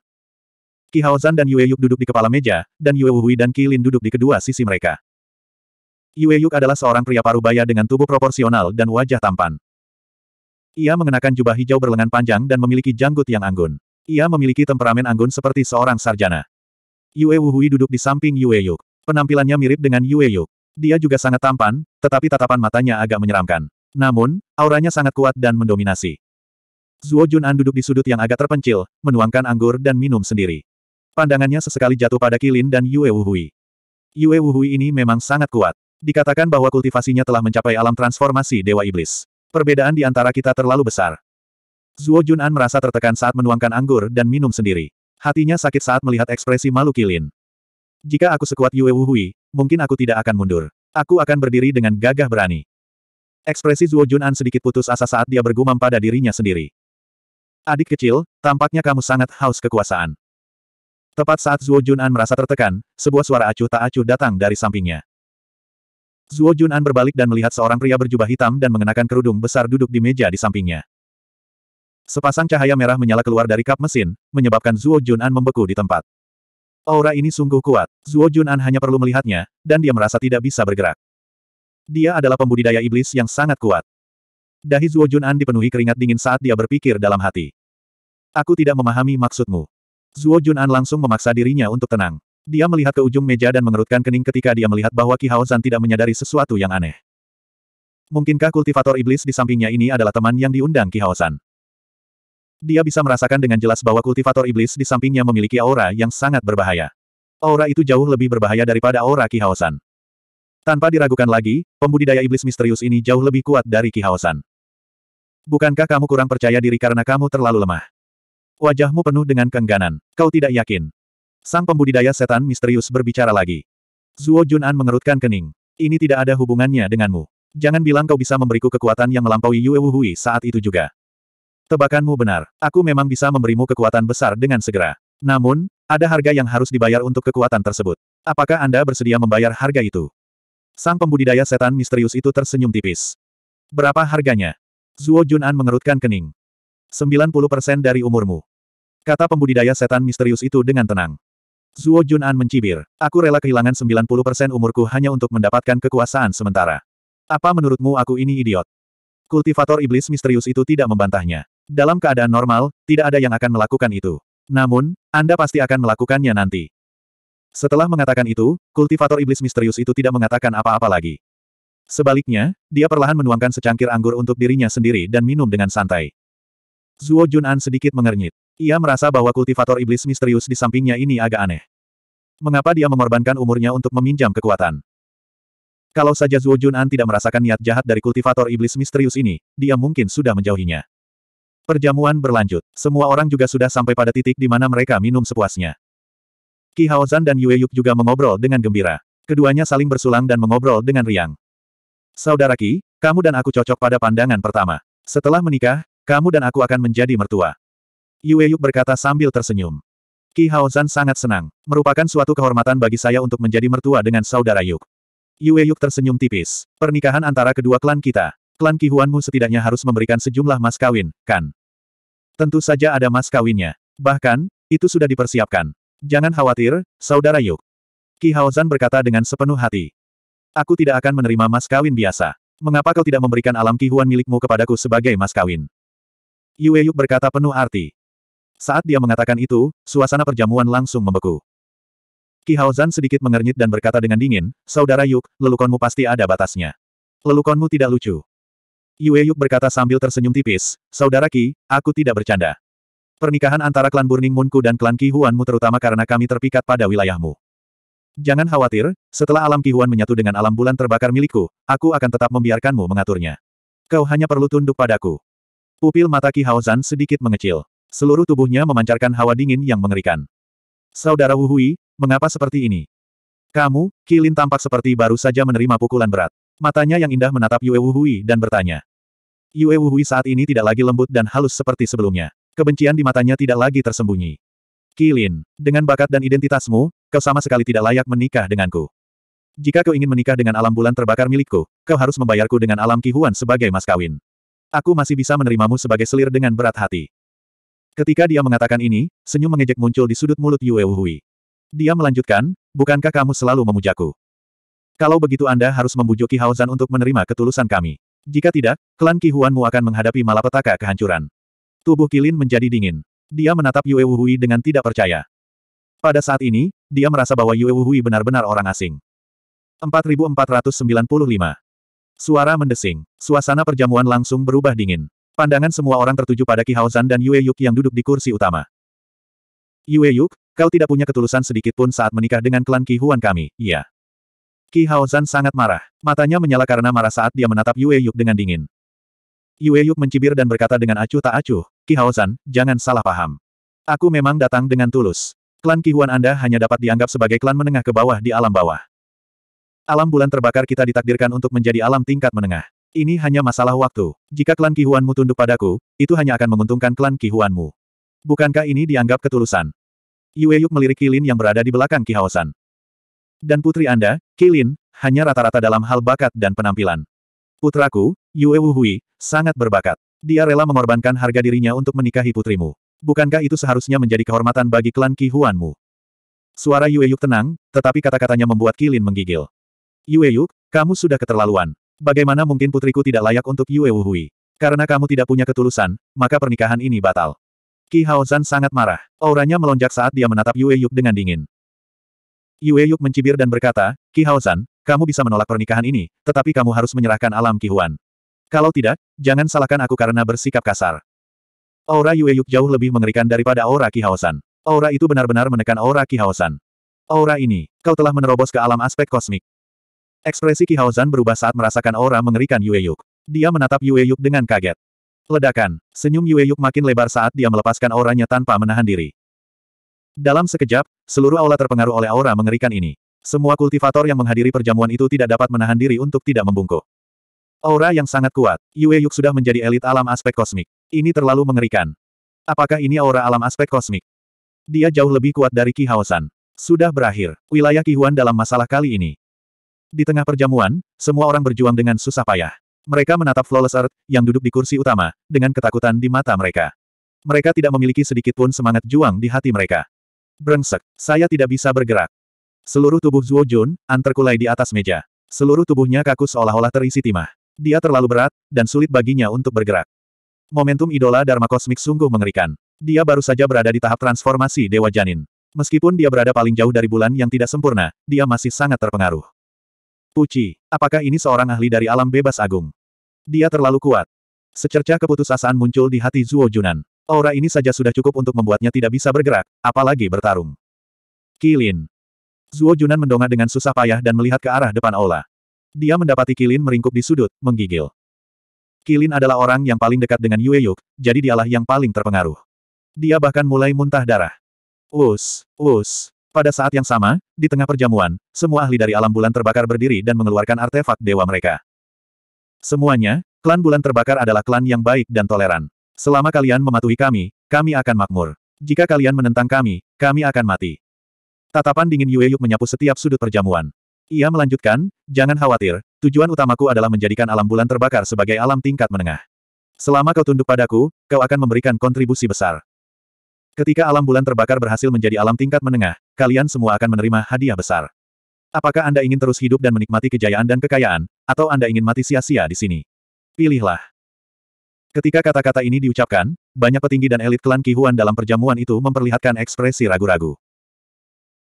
Qi Haozan dan Yue Yuk duduk di kepala meja, dan Yue Wuhui dan Qi Lin duduk di kedua sisi mereka. Yue Yuk adalah seorang pria parubaya dengan tubuh proporsional dan wajah tampan. Ia mengenakan jubah hijau berlengan panjang dan memiliki janggut yang anggun. Ia memiliki temperamen anggun seperti seorang sarjana. Yue Wuhui duduk di samping Yue Yuk. Penampilannya mirip dengan Yue Yuk. Dia juga sangat tampan, tetapi tatapan matanya agak menyeramkan. Namun, auranya sangat kuat dan mendominasi. Zuo Jun'an duduk di sudut yang agak terpencil, menuangkan anggur dan minum sendiri. Pandangannya sesekali jatuh pada Kilin dan Yue Wuhui. Yue Wuhui ini memang sangat kuat. Dikatakan bahwa kultivasinya telah mencapai alam transformasi Dewa Iblis. Perbedaan di antara kita terlalu besar. Zuo Jun'an merasa tertekan saat menuangkan anggur dan minum sendiri. Hatinya sakit saat melihat ekspresi malu Kilin. Jika aku sekuat Yue Wuhui, mungkin aku tidak akan mundur. Aku akan berdiri dengan gagah berani. Ekspresi Zuo Jun'an sedikit putus asa saat dia bergumam pada dirinya sendiri. Adik kecil, tampaknya kamu sangat haus kekuasaan. Tepat saat Zuo Jun'an merasa tertekan, sebuah suara acuh tak acuh datang dari sampingnya. Zuo Jun'an berbalik dan melihat seorang pria berjubah hitam dan mengenakan kerudung besar duduk di meja di sampingnya. Sepasang cahaya merah menyala keluar dari kap mesin, menyebabkan Zuo Jun'an membeku di tempat. Aura ini sungguh kuat. Zuo Jun'an hanya perlu melihatnya, dan dia merasa tidak bisa bergerak. Dia adalah pembudidaya iblis yang sangat kuat. Dahi Zuo Jun'an dipenuhi keringat dingin saat dia berpikir dalam hati. Aku tidak memahami maksudmu. Zuo Jun'an langsung memaksa dirinya untuk tenang. Dia melihat ke ujung meja dan mengerutkan kening ketika dia melihat bahwa Qi Haozan tidak menyadari sesuatu yang aneh. Mungkinkah kultivator iblis di sampingnya ini adalah teman yang diundang Qi Haozan? Dia bisa merasakan dengan jelas bahwa kultivator iblis di sampingnya memiliki aura yang sangat berbahaya. Aura itu jauh lebih berbahaya daripada aura kihaosan. Tanpa diragukan lagi, pembudidaya iblis misterius ini jauh lebih kuat dari kihaosan. Bukankah kamu kurang percaya diri karena kamu terlalu lemah? Wajahmu penuh dengan keengganan. Kau tidak yakin. Sang pembudidaya setan misterius berbicara lagi. Zuo Jun'an mengerutkan kening. Ini tidak ada hubungannya denganmu. Jangan bilang kau bisa memberiku kekuatan yang melampaui Yue Wuhui saat itu juga. Tebakanmu benar, aku memang bisa memberimu kekuatan besar dengan segera. Namun, ada harga yang harus dibayar untuk kekuatan tersebut. Apakah Anda bersedia membayar harga itu? Sang pembudidaya setan misterius itu tersenyum tipis. Berapa harganya? Zuo Jun'an mengerutkan kening. 90% dari umurmu. Kata pembudidaya setan misterius itu dengan tenang. Zuo Jun'an mencibir. Aku rela kehilangan 90% umurku hanya untuk mendapatkan kekuasaan sementara. Apa menurutmu aku ini idiot? Kultivator iblis misterius itu tidak membantahnya. Dalam keadaan normal, tidak ada yang akan melakukan itu. Namun, Anda pasti akan melakukannya nanti. Setelah mengatakan itu, kultivator iblis misterius itu tidak mengatakan apa-apa lagi. Sebaliknya, dia perlahan menuangkan secangkir anggur untuk dirinya sendiri dan minum dengan santai. Zuo Jun'an sedikit mengernyit. Ia merasa bahwa kultivator iblis misterius di sampingnya ini agak aneh. Mengapa dia mengorbankan umurnya untuk meminjam kekuatan? Kalau saja Zuo Jun'an tidak merasakan niat jahat dari kultivator iblis misterius ini, dia mungkin sudah menjauhinya. Perjamuan berlanjut. Semua orang juga sudah sampai pada titik di mana mereka minum sepuasnya. Ki Haozan dan Yue Yuk juga mengobrol dengan gembira. Keduanya saling bersulang dan mengobrol dengan riang. Saudara Ki, kamu dan aku cocok pada pandangan pertama. Setelah menikah, kamu dan aku akan menjadi mertua. Yue Yuk berkata sambil tersenyum. Ki Haozan sangat senang. Merupakan suatu kehormatan bagi saya untuk menjadi mertua dengan saudara Yuk. Yue Yuk tersenyum tipis. Pernikahan antara kedua klan kita. Klan Kihuanmu setidaknya harus memberikan sejumlah mas kawin, kan? Tentu saja ada mas kawinnya. Bahkan, itu sudah dipersiapkan. Jangan khawatir, Saudara Yuk. Ki Haozan berkata dengan sepenuh hati. Aku tidak akan menerima mas kawin biasa. Mengapa kau tidak memberikan alam kihuan milikmu kepadaku sebagai mas kawin? Yue Yuk berkata penuh arti. Saat dia mengatakan itu, suasana perjamuan langsung membeku. Ki Haozan sedikit mengernyit dan berkata dengan dingin, Saudara Yuk, lelukonmu pasti ada batasnya. Lelukonmu tidak lucu. Yue Yuk berkata sambil tersenyum tipis, Saudara Ki, aku tidak bercanda. Pernikahan antara klan Burning Moonku dan klan Ki Huanmu terutama karena kami terpikat pada wilayahmu. Jangan khawatir, setelah alam Ki Huan menyatu dengan alam bulan terbakar milikku, aku akan tetap membiarkanmu mengaturnya. Kau hanya perlu tunduk padaku. Pupil mata Ki Haozan sedikit mengecil. Seluruh tubuhnya memancarkan hawa dingin yang mengerikan. Saudara Wuhui, mengapa seperti ini? Kamu, Kilin tampak seperti baru saja menerima pukulan berat. Matanya yang indah menatap Yue Wuhui dan bertanya. Yue Wuhui saat ini tidak lagi lembut dan halus seperti sebelumnya. Kebencian di matanya tidak lagi tersembunyi. Kilin, dengan bakat dan identitasmu, kau sama sekali tidak layak menikah denganku. Jika kau ingin menikah dengan alam bulan terbakar milikku, kau harus membayarku dengan alam kihuan sebagai mas kawin. Aku masih bisa menerimamu sebagai selir dengan berat hati. Ketika dia mengatakan ini, senyum mengejek muncul di sudut mulut Yue Wuhui. Dia melanjutkan, bukankah kamu selalu memujaku? Kalau begitu Anda harus membujuki Haozan untuk menerima ketulusan kami. Jika tidak, klan Kihuanmu akan menghadapi malapetaka kehancuran. Tubuh Kilin menjadi dingin. Dia menatap Yue Wuhui dengan tidak percaya. Pada saat ini, dia merasa bahwa Yue Wuhui benar-benar orang asing. 4495. Suara mendesing. Suasana perjamuan langsung berubah dingin. Pandangan semua orang tertuju pada Kihaozan dan Yue Yuk yang duduk di kursi utama. Yue Yuk, kau tidak punya ketulusan sedikit pun saat menikah dengan klan Kihuan kami, iya. Qi Haozan sangat marah. Matanya menyala karena marah saat dia menatap Yue Yuk dengan dingin. Yue Yuk mencibir dan berkata dengan acuh tak acuh, Qi Haozan, jangan salah paham. Aku memang datang dengan tulus. Klan Kihuan Anda hanya dapat dianggap sebagai klan menengah ke bawah di alam bawah. Alam bulan terbakar kita ditakdirkan untuk menjadi alam tingkat menengah. Ini hanya masalah waktu. Jika klan Kihuanmu tunduk padaku, itu hanya akan menguntungkan klan Kihuanmu. Bukankah ini dianggap ketulusan? Yue Yuk melirik Kilin yang berada di belakang Kihaosan. Dan putri Anda, Kilin, hanya rata-rata dalam hal bakat dan penampilan. Putraku, Yue Wuhui, sangat berbakat. Dia rela mengorbankan harga dirinya untuk menikahi putrimu. Bukankah itu seharusnya menjadi kehormatan bagi klan Kihuanmu? Suara Yue Yuk tenang, tetapi kata-katanya membuat Kilin menggigil. Yue Yuk, kamu sudah keterlaluan. Bagaimana mungkin putriku tidak layak untuk Yue Wuhui? Karena kamu tidak punya ketulusan, maka pernikahan ini batal. Qi Haozan sangat marah. Auranya melonjak saat dia menatap Yue Yuk dengan dingin. Yue Yuk mencibir dan berkata, Ki Haozan, kamu bisa menolak pernikahan ini, tetapi kamu harus menyerahkan alam Ki Huan. Kalau tidak, jangan salahkan aku karena bersikap kasar. Aura Yue Yuk jauh lebih mengerikan daripada aura Ki Haozan. Aura itu benar-benar menekan aura Ki Haozan. Aura ini, kau telah menerobos ke alam aspek kosmik. Ekspresi Ki Haozan berubah saat merasakan aura mengerikan Yue Yuk. Dia menatap Yue Yuk dengan kaget. Ledakan, senyum Yue Yuk makin lebar saat dia melepaskan auranya tanpa menahan diri. Dalam sekejap, seluruh aula terpengaruh oleh aura mengerikan ini. Semua kultivator yang menghadiri perjamuan itu tidak dapat menahan diri untuk tidak membungkuk. Aura yang sangat kuat. Yue Yuk sudah menjadi elit alam aspek kosmik. Ini terlalu mengerikan. Apakah ini aura alam aspek kosmik? Dia jauh lebih kuat dari Ki Haosan. Sudah berakhir. Wilayah Huan dalam masalah kali ini. Di tengah perjamuan, semua orang berjuang dengan susah payah. Mereka menatap Flawless Earth, yang duduk di kursi utama, dengan ketakutan di mata mereka. Mereka tidak memiliki sedikitpun semangat juang di hati mereka. Brengsek, saya tidak bisa bergerak. Seluruh tubuh Zuo Jun, terkulai di atas meja. Seluruh tubuhnya kaku seolah-olah terisi timah. Dia terlalu berat, dan sulit baginya untuk bergerak. Momentum idola Dharma Kosmik sungguh mengerikan. Dia baru saja berada di tahap transformasi Dewa Janin. Meskipun dia berada paling jauh dari bulan yang tidak sempurna, dia masih sangat terpengaruh. Puci, apakah ini seorang ahli dari alam bebas agung? Dia terlalu kuat. Secercah keputusasaan muncul di hati Zuo Junan. Aura ini saja sudah cukup untuk membuatnya tidak bisa bergerak, apalagi bertarung. Kilin. Zuo Junan mendongak dengan susah payah dan melihat ke arah depan aula. Dia mendapati Kilin meringkuk di sudut, menggigil. Kilin adalah orang yang paling dekat dengan Yue Yuk, jadi dialah yang paling terpengaruh. Dia bahkan mulai muntah darah. Us, us. Pada saat yang sama, di tengah perjamuan, semua ahli dari alam bulan terbakar berdiri dan mengeluarkan artefak dewa mereka. Semuanya, klan bulan terbakar adalah klan yang baik dan toleran. Selama kalian mematuhi kami, kami akan makmur. Jika kalian menentang kami, kami akan mati. Tatapan dingin Yue Yuk menyapu setiap sudut perjamuan. Ia melanjutkan, jangan khawatir, tujuan utamaku adalah menjadikan alam bulan terbakar sebagai alam tingkat menengah. Selama kau tunduk padaku, kau akan memberikan kontribusi besar. Ketika alam bulan terbakar berhasil menjadi alam tingkat menengah, kalian semua akan menerima hadiah besar. Apakah Anda ingin terus hidup dan menikmati kejayaan dan kekayaan, atau Anda ingin mati sia-sia di sini? Pilihlah. Ketika kata-kata ini diucapkan, banyak petinggi dan elit klan Kihuan dalam perjamuan itu memperlihatkan ekspresi ragu-ragu.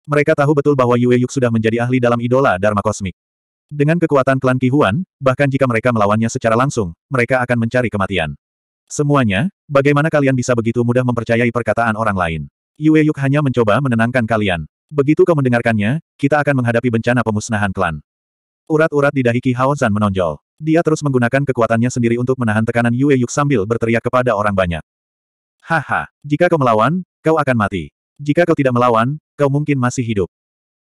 Mereka tahu betul bahwa Yue Yuk sudah menjadi ahli dalam idola Dharma kosmik. Dengan kekuatan klan Kihuan, bahkan jika mereka melawannya secara langsung, mereka akan mencari kematian. Semuanya, bagaimana kalian bisa begitu mudah mempercayai perkataan orang lain? Yue Yuk hanya mencoba menenangkan kalian. Begitu kau mendengarkannya, kita akan menghadapi bencana pemusnahan klan. Urat-urat di dahi Ki Haozan menonjol. Dia terus menggunakan kekuatannya sendiri untuk menahan tekanan Yue Yuk sambil berteriak kepada orang banyak. Haha, jika kau melawan, kau akan mati. Jika kau tidak melawan, kau mungkin masih hidup.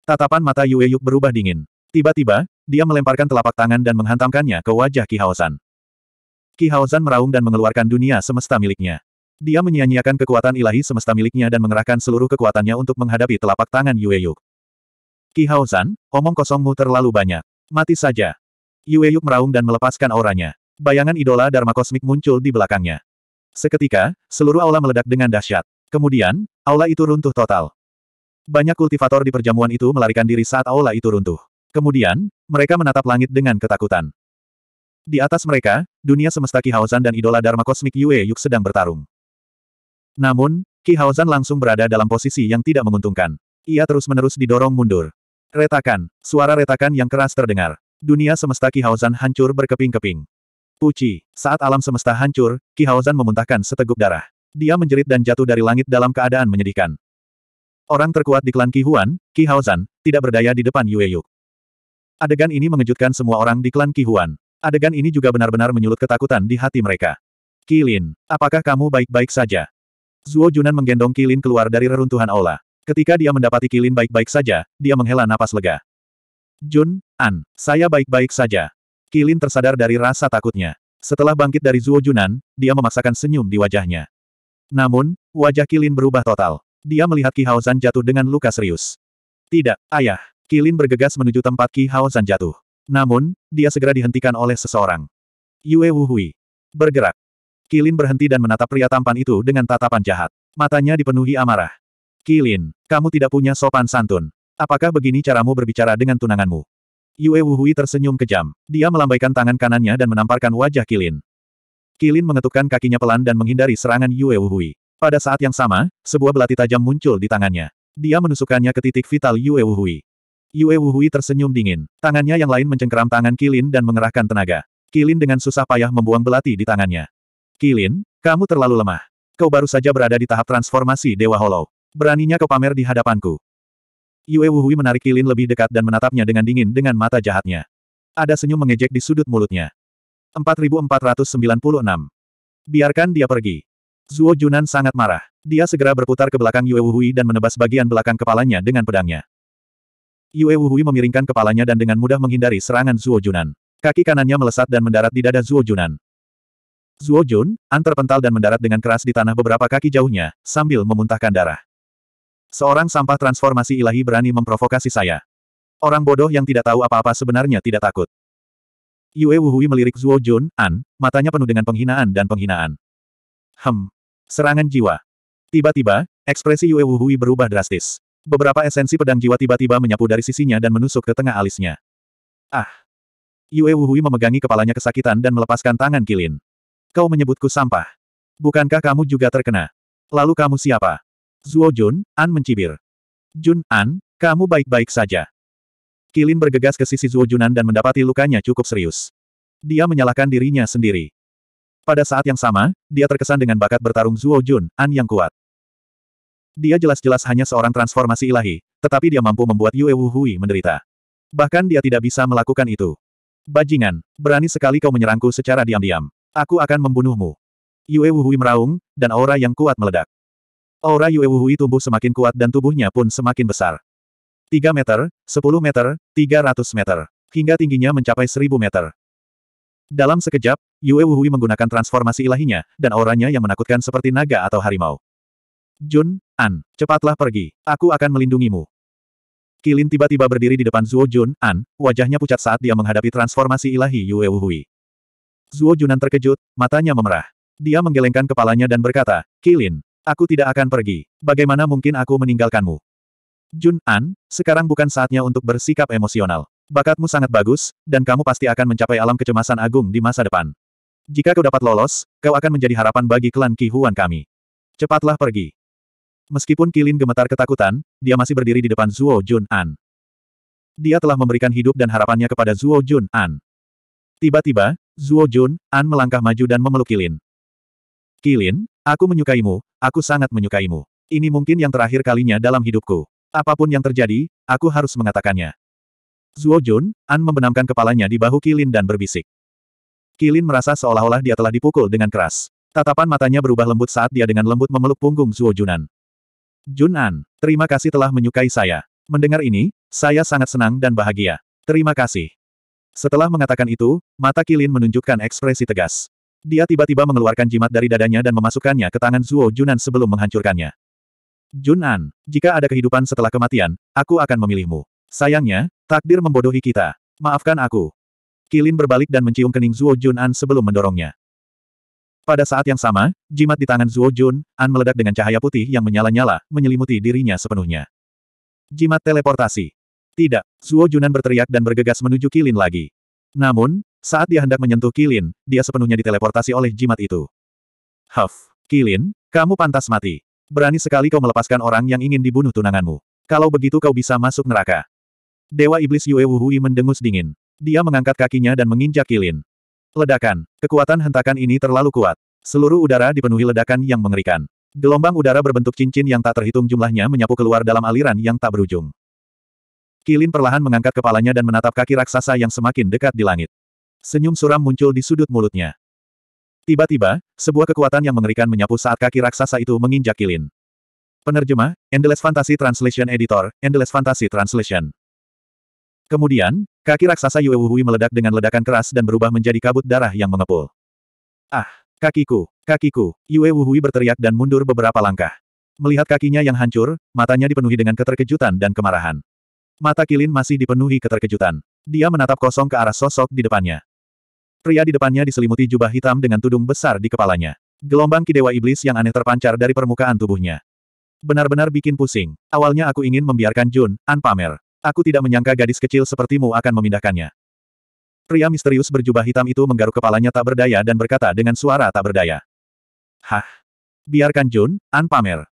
Tatapan mata Yue Yuk berubah dingin. Tiba-tiba, dia melemparkan telapak tangan dan menghantamkannya ke wajah Ki Haozan. Ki Haozan meraung dan mengeluarkan dunia semesta miliknya. Dia menyia-nyiakan kekuatan ilahi semesta miliknya dan mengerahkan seluruh kekuatannya untuk menghadapi telapak tangan Yue Yuk. Ki Haozan, omong kosongmu terlalu banyak. Mati saja. Yue Yuk meraung dan melepaskan auranya. Bayangan idola Dharma kosmik muncul di belakangnya. Seketika, seluruh aula meledak dengan dahsyat. Kemudian, aula itu runtuh total. Banyak kultivator di perjamuan itu melarikan diri saat aula itu runtuh. Kemudian, mereka menatap langit dengan ketakutan. Di atas mereka, dunia semesta Ki Haozan dan idola Dharma kosmik Yue Yuk sedang bertarung. Namun, Ki Haozan langsung berada dalam posisi yang tidak menguntungkan. Ia terus-menerus didorong mundur. Retakan, suara retakan yang keras terdengar. Dunia semesta Haozan hancur berkeping-keping. Puci, saat alam semesta hancur, Haozan memuntahkan seteguk darah. Dia menjerit dan jatuh dari langit dalam keadaan menyedihkan. Orang terkuat di klan Kihuan, Haozan, tidak berdaya di depan Yue Yuk. Adegan ini mengejutkan semua orang di klan Kihuan. Adegan ini juga benar-benar menyulut ketakutan di hati mereka. Kilin, apakah kamu baik-baik saja? Zuo Junan menggendong Kilin keluar dari reruntuhan aula. Ketika dia mendapati Kilin baik-baik saja, dia menghela napas lega. Jun, An, saya baik-baik saja. Kilin tersadar dari rasa takutnya. Setelah bangkit dari Zuo Junan, dia memaksakan senyum di wajahnya. Namun, wajah Kilin berubah total. Dia melihat Ki Haozan jatuh dengan luka serius. Tidak, ayah. Kilin bergegas menuju tempat Ki Haozan jatuh. Namun, dia segera dihentikan oleh seseorang. Yue Hui, Bergerak. Kilin berhenti dan menatap pria tampan itu dengan tatapan jahat. Matanya dipenuhi amarah. Kilin, kamu tidak punya sopan santun. Apakah begini caramu berbicara dengan tunanganmu? Yue Wuhui tersenyum kejam. Dia melambaikan tangan kanannya dan menamparkan wajah Kilin. Kilin mengetukkan kakinya pelan dan menghindari serangan Yue Wuhui. Pada saat yang sama, sebuah belati tajam muncul di tangannya. Dia menusukkannya ke titik vital Yue Wuhui. Yue Wuhui tersenyum dingin. Tangannya yang lain mencengkeram tangan Kilin dan mengerahkan tenaga. Kilin dengan susah payah membuang belati di tangannya. Kilin, kamu terlalu lemah. Kau baru saja berada di tahap transformasi Dewa Hollow. Beraninya kau pamer di hadapanku. Yue Wuhui menarik kilin lebih dekat dan menatapnya dengan dingin dengan mata jahatnya. Ada senyum mengejek di sudut mulutnya. 4496. Biarkan dia pergi. Zuo Junan sangat marah. Dia segera berputar ke belakang Yue Wuhui dan menebas bagian belakang kepalanya dengan pedangnya. Yue Wuhui memiringkan kepalanya dan dengan mudah menghindari serangan Zuo Junan. Kaki kanannya melesat dan mendarat di dada Zuo Junan. Zuo Jun, antar terpental dan mendarat dengan keras di tanah beberapa kaki jauhnya, sambil memuntahkan darah. Seorang sampah transformasi ilahi berani memprovokasi saya. Orang bodoh yang tidak tahu apa-apa sebenarnya tidak takut. Yue Wuhui melirik Zuo Jun, An, matanya penuh dengan penghinaan dan penghinaan. Hem. Serangan jiwa. Tiba-tiba, ekspresi Yue Wuhui berubah drastis. Beberapa esensi pedang jiwa tiba-tiba menyapu dari sisinya dan menusuk ke tengah alisnya. Ah. Yue Wuhui memegangi kepalanya kesakitan dan melepaskan tangan Kilin. Kau menyebutku sampah. Bukankah kamu juga terkena? Lalu kamu siapa? Zuo Jun, An mencibir. Jun, An, kamu baik-baik saja. Kilin bergegas ke sisi Zuo Junan dan mendapati lukanya cukup serius. Dia menyalahkan dirinya sendiri. Pada saat yang sama, dia terkesan dengan bakat bertarung Zuo Jun, An yang kuat. Dia jelas-jelas hanya seorang transformasi ilahi, tetapi dia mampu membuat Yue Wuhui menderita. Bahkan dia tidak bisa melakukan itu. Bajingan, berani sekali kau menyerangku secara diam-diam. Aku akan membunuhmu. Yue Wuhui meraung, dan aura yang kuat meledak. Aura Yue Wuhui tumbuh semakin kuat dan tubuhnya pun semakin besar. 3 meter, 10 meter, 300 meter. Hingga tingginya mencapai 1000 meter. Dalam sekejap, Yue Wuhui menggunakan transformasi ilahinya, dan auranya yang menakutkan seperti naga atau harimau. Jun, An, cepatlah pergi. Aku akan melindungimu. Kilin tiba-tiba berdiri di depan Zuo Jun, An, wajahnya pucat saat dia menghadapi transformasi ilahi Yue Wuhui. Zuo Junan terkejut, matanya memerah. Dia menggelengkan kepalanya dan berkata, Kilin, Aku tidak akan pergi. Bagaimana mungkin aku meninggalkanmu? Jun An, sekarang bukan saatnya untuk bersikap emosional. Bakatmu sangat bagus, dan kamu pasti akan mencapai alam kecemasan agung di masa depan. Jika kau dapat lolos, kau akan menjadi harapan bagi klan Ki Huan kami. Cepatlah pergi. Meskipun Kilin gemetar ketakutan, dia masih berdiri di depan Zuo Jun An. Dia telah memberikan hidup dan harapannya kepada Zuo Jun An. Tiba-tiba, Zuo Jun An melangkah maju dan memeluk Kilin. Kilin, Aku menyukaimu, aku sangat menyukaimu. Ini mungkin yang terakhir kalinya dalam hidupku. Apapun yang terjadi, aku harus mengatakannya. Zuo Jun, An membenamkan kepalanya di bahu Kilin dan berbisik. Kilin merasa seolah-olah dia telah dipukul dengan keras. Tatapan matanya berubah lembut saat dia dengan lembut memeluk punggung Zuo Junan. Jun An, terima kasih telah menyukai saya. Mendengar ini, saya sangat senang dan bahagia. Terima kasih. Setelah mengatakan itu, mata Kilin menunjukkan ekspresi tegas. Dia tiba-tiba mengeluarkan jimat dari dadanya dan memasukkannya ke tangan Zuo Junan sebelum menghancurkannya. Junan, jika ada kehidupan setelah kematian, aku akan memilihmu. Sayangnya, takdir membodohi kita. Maafkan aku. Kilin berbalik dan mencium kening Zuo Junan sebelum mendorongnya. Pada saat yang sama, jimat di tangan Zuo Jun, An meledak dengan cahaya putih yang menyala-nyala, menyelimuti dirinya sepenuhnya. Jimat teleportasi. Tidak, Zuo Junan berteriak dan bergegas menuju Kilin lagi. Namun, saat dia hendak menyentuh Kilin, dia sepenuhnya diteleportasi oleh jimat itu. Huff, Kilin, kamu pantas mati. Berani sekali kau melepaskan orang yang ingin dibunuh tunanganmu. Kalau begitu kau bisa masuk neraka. Dewa Iblis Yue Wuhui mendengus dingin. Dia mengangkat kakinya dan menginjak Kilin. Ledakan. Kekuatan hentakan ini terlalu kuat. Seluruh udara dipenuhi ledakan yang mengerikan. Gelombang udara berbentuk cincin yang tak terhitung jumlahnya menyapu keluar dalam aliran yang tak berujung. Kilin perlahan mengangkat kepalanya dan menatap kaki raksasa yang semakin dekat di langit. Senyum suram muncul di sudut mulutnya. Tiba-tiba, sebuah kekuatan yang mengerikan menyapu saat kaki raksasa itu menginjak Kilin. Penerjemah, Endless Fantasy Translation Editor, Endless Fantasy Translation. Kemudian, kaki raksasa Yue Wuhui meledak dengan ledakan keras dan berubah menjadi kabut darah yang mengepul. Ah, kakiku, kakiku, Yue Wuhui berteriak dan mundur beberapa langkah. Melihat kakinya yang hancur, matanya dipenuhi dengan keterkejutan dan kemarahan. Mata Kilin masih dipenuhi keterkejutan. Dia menatap kosong ke arah sosok di depannya. Pria di depannya diselimuti jubah hitam dengan tudung besar di kepalanya. Gelombang kidewa iblis yang aneh terpancar dari permukaan tubuhnya. Benar-benar bikin pusing. Awalnya aku ingin membiarkan Jun, anpamer. Aku tidak menyangka gadis kecil sepertimu akan memindahkannya. Pria misterius berjubah hitam itu menggaruk kepalanya tak berdaya dan berkata dengan suara tak berdaya. Hah? Biarkan Jun, anpamer.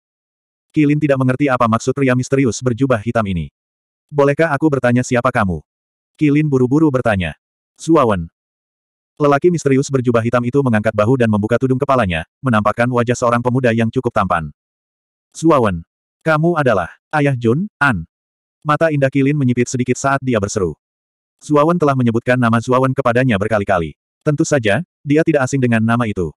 Kilin tidak mengerti apa maksud pria misterius berjubah hitam ini. Bolehkah aku bertanya siapa kamu? Kilin buru-buru bertanya. Zuawan. Lelaki misterius berjubah hitam itu mengangkat bahu dan membuka tudung kepalanya, menampakkan wajah seorang pemuda yang cukup tampan. Zuawan. Kamu adalah ayah Jun, An. Mata indah Kilin menyipit sedikit saat dia berseru. Zuawan telah menyebutkan nama Zuawan kepadanya berkali-kali. Tentu saja, dia tidak asing dengan nama itu.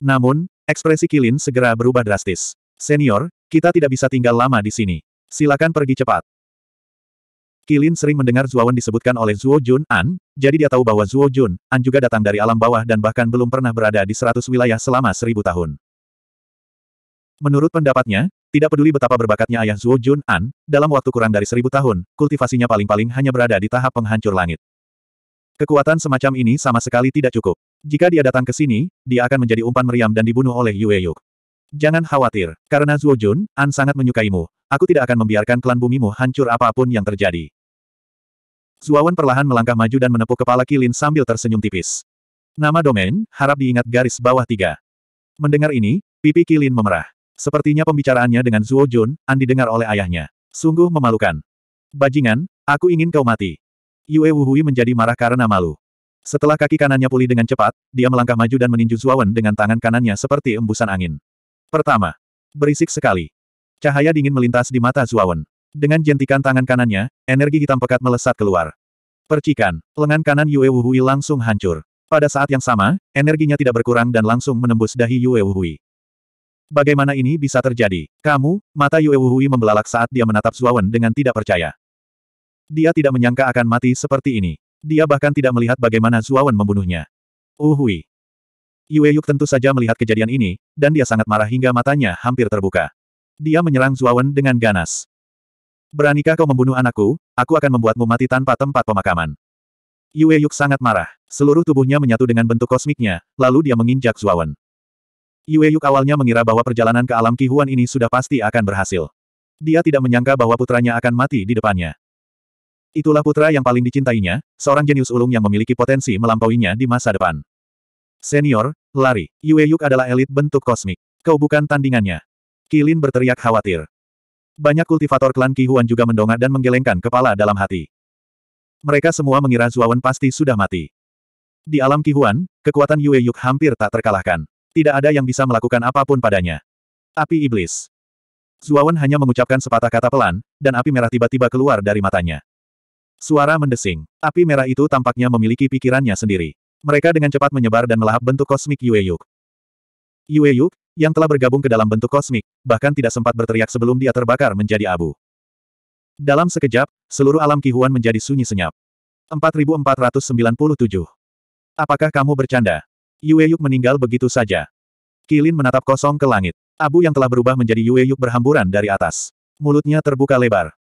Namun, ekspresi Kilin segera berubah drastis. Senior, kita tidak bisa tinggal lama di sini. Silakan pergi cepat. Kilin sering mendengar Zuowen disebutkan oleh Zuo Jun, An, jadi dia tahu bahwa Zuo Jun, An juga datang dari alam bawah dan bahkan belum pernah berada di seratus wilayah selama seribu tahun. Menurut pendapatnya, tidak peduli betapa berbakatnya ayah Zuo Jun, An, dalam waktu kurang dari seribu tahun, kultivasinya paling-paling hanya berada di tahap penghancur langit. Kekuatan semacam ini sama sekali tidak cukup. Jika dia datang ke sini, dia akan menjadi umpan meriam dan dibunuh oleh Yue Yuk. Jangan khawatir, karena Zuo Jun, An sangat menyukaimu. Aku tidak akan membiarkan klan bumimu hancur apapun yang terjadi. Zuawan perlahan melangkah maju dan menepuk kepala Kilin sambil tersenyum tipis. Nama domain, harap diingat garis bawah tiga. Mendengar ini, pipi Kilin memerah. Sepertinya pembicaraannya dengan Zuo Jun, An didengar oleh ayahnya. Sungguh memalukan. Bajingan, aku ingin kau mati. Yue Wuhui menjadi marah karena malu. Setelah kaki kanannya pulih dengan cepat, dia melangkah maju dan meninju Zuawan dengan tangan kanannya seperti embusan angin. Pertama. Berisik sekali. Cahaya dingin melintas di mata Zuawan. Dengan jentikan tangan kanannya, energi hitam pekat melesat keluar. Percikan, lengan kanan Yue Wuhui langsung hancur. Pada saat yang sama, energinya tidak berkurang dan langsung menembus dahi Yue Wuhui. Bagaimana ini bisa terjadi? Kamu, mata Yue Wuhui membelalak saat dia menatap Zuawan dengan tidak percaya. Dia tidak menyangka akan mati seperti ini. Dia bahkan tidak melihat bagaimana Zuawan membunuhnya. Wuhui. Yue Yuk tentu saja melihat kejadian ini, dan dia sangat marah hingga matanya hampir terbuka. Dia menyerang Zuawan dengan ganas. Beranikah kau membunuh anakku, aku akan membuatmu mati tanpa tempat pemakaman. Yue Yuk sangat marah. Seluruh tubuhnya menyatu dengan bentuk kosmiknya, lalu dia menginjak Zuawan. Yue Yuk awalnya mengira bahwa perjalanan ke alam Kihuan ini sudah pasti akan berhasil. Dia tidak menyangka bahwa putranya akan mati di depannya. Itulah putra yang paling dicintainya, seorang jenius ulung yang memiliki potensi melampauinya di masa depan. Senior, lari. Yue Yuk adalah elit bentuk kosmik. Kau bukan tandingannya. Kilin berteriak khawatir. Banyak kultivator klan Qi Huan juga mendongak dan menggelengkan kepala dalam hati. Mereka semua mengira Zuawan pasti sudah mati. Di alam Qi Huan, kekuatan Yue Yuk hampir tak terkalahkan. Tidak ada yang bisa melakukan apapun padanya. Api Iblis. Zuawan hanya mengucapkan sepatah kata pelan, dan api merah tiba-tiba keluar dari matanya. Suara mendesing. Api merah itu tampaknya memiliki pikirannya sendiri. Mereka dengan cepat menyebar dan melahap bentuk kosmik Yue Yuk. Yue Yuk, yang telah bergabung ke dalam bentuk kosmik, bahkan tidak sempat berteriak sebelum dia terbakar menjadi abu. Dalam sekejap, seluruh alam Kihuan menjadi sunyi senyap. 4497. Apakah kamu bercanda? Yue Yuk meninggal begitu saja. Kilin menatap kosong ke langit. Abu yang telah berubah menjadi Yue Yuk berhamburan dari atas. Mulutnya terbuka lebar.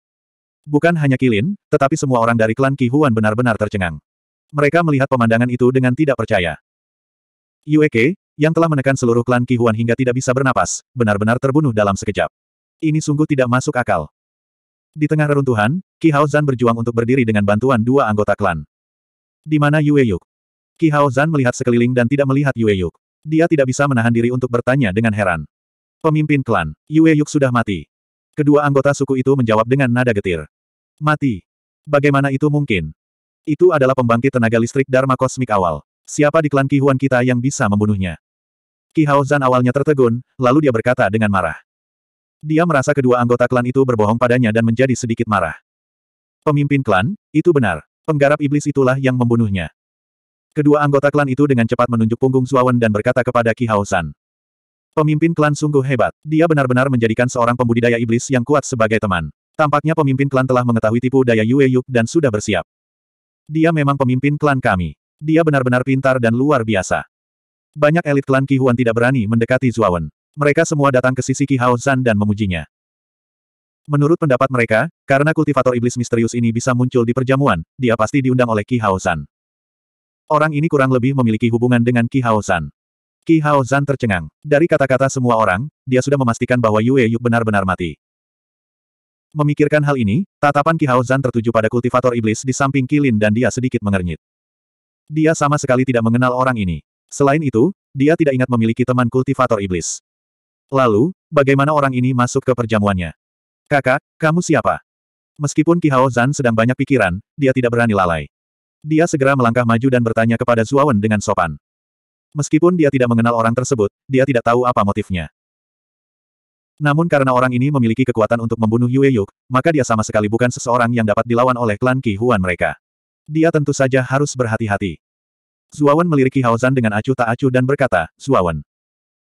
Bukan hanya Kilin, tetapi semua orang dari klan Kihuan benar-benar tercengang. Mereka melihat pemandangan itu dengan tidak percaya. Yueke, yang telah menekan seluruh klan Ki Huan hingga tidak bisa bernapas, benar-benar terbunuh dalam sekejap. Ini sungguh tidak masuk akal. Di tengah reruntuhan, Ki Hao Zan berjuang untuk berdiri dengan bantuan dua anggota klan. Di mana Yue Yuk? Ki Hao Zan melihat sekeliling dan tidak melihat Yue Yuk. Dia tidak bisa menahan diri untuk bertanya dengan heran. Pemimpin klan, Yue Yuk sudah mati. Kedua anggota suku itu menjawab dengan nada getir. Mati. Bagaimana itu mungkin? Itu adalah pembangkit tenaga listrik Dharma kosmik awal. Siapa di klan Ki Huan kita yang bisa membunuhnya? Qi Hao awalnya tertegun, lalu dia berkata dengan marah. Dia merasa kedua anggota klan itu berbohong padanya dan menjadi sedikit marah. Pemimpin klan, itu benar. Penggarap iblis itulah yang membunuhnya. Kedua anggota klan itu dengan cepat menunjuk punggung Zuawan dan berkata kepada Qi Hao Pemimpin klan sungguh hebat. Dia benar-benar menjadikan seorang pembudidaya iblis yang kuat sebagai teman. Tampaknya pemimpin klan telah mengetahui tipu daya Yue Yuk dan sudah bersiap. Dia memang pemimpin klan kami. Dia benar-benar pintar dan luar biasa. Banyak elit klan Ki Huan tidak berani mendekati Zuawan. Mereka semua datang ke sisi Qi Hao Zan dan memujinya. Menurut pendapat mereka, karena kultivator iblis misterius ini bisa muncul di perjamuan, dia pasti diundang oleh Qi Hao Zan. Orang ini kurang lebih memiliki hubungan dengan Qi Hao Zan. Qi Hao Zan tercengang. Dari kata-kata semua orang, dia sudah memastikan bahwa Yue Yuk benar-benar mati. Memikirkan hal ini, tatapan Qi Hao Zan tertuju pada kultivator iblis di samping Kilin dan dia sedikit mengernyit. Dia sama sekali tidak mengenal orang ini. Selain itu, dia tidak ingat memiliki teman kultivator iblis. Lalu, bagaimana orang ini masuk ke perjamuannya? Kakak, kamu siapa? Meskipun Ki Hao Zan sedang banyak pikiran, dia tidak berani lalai. Dia segera melangkah maju dan bertanya kepada Zuawan dengan sopan. Meskipun dia tidak mengenal orang tersebut, dia tidak tahu apa motifnya. Namun karena orang ini memiliki kekuatan untuk membunuh Yue Yuk, maka dia sama sekali bukan seseorang yang dapat dilawan oleh klan Ki Huan mereka. Dia tentu saja harus berhati-hati. Zuawan melirik Qi Haozan dengan acuh tak acuh dan berkata, Zuawan.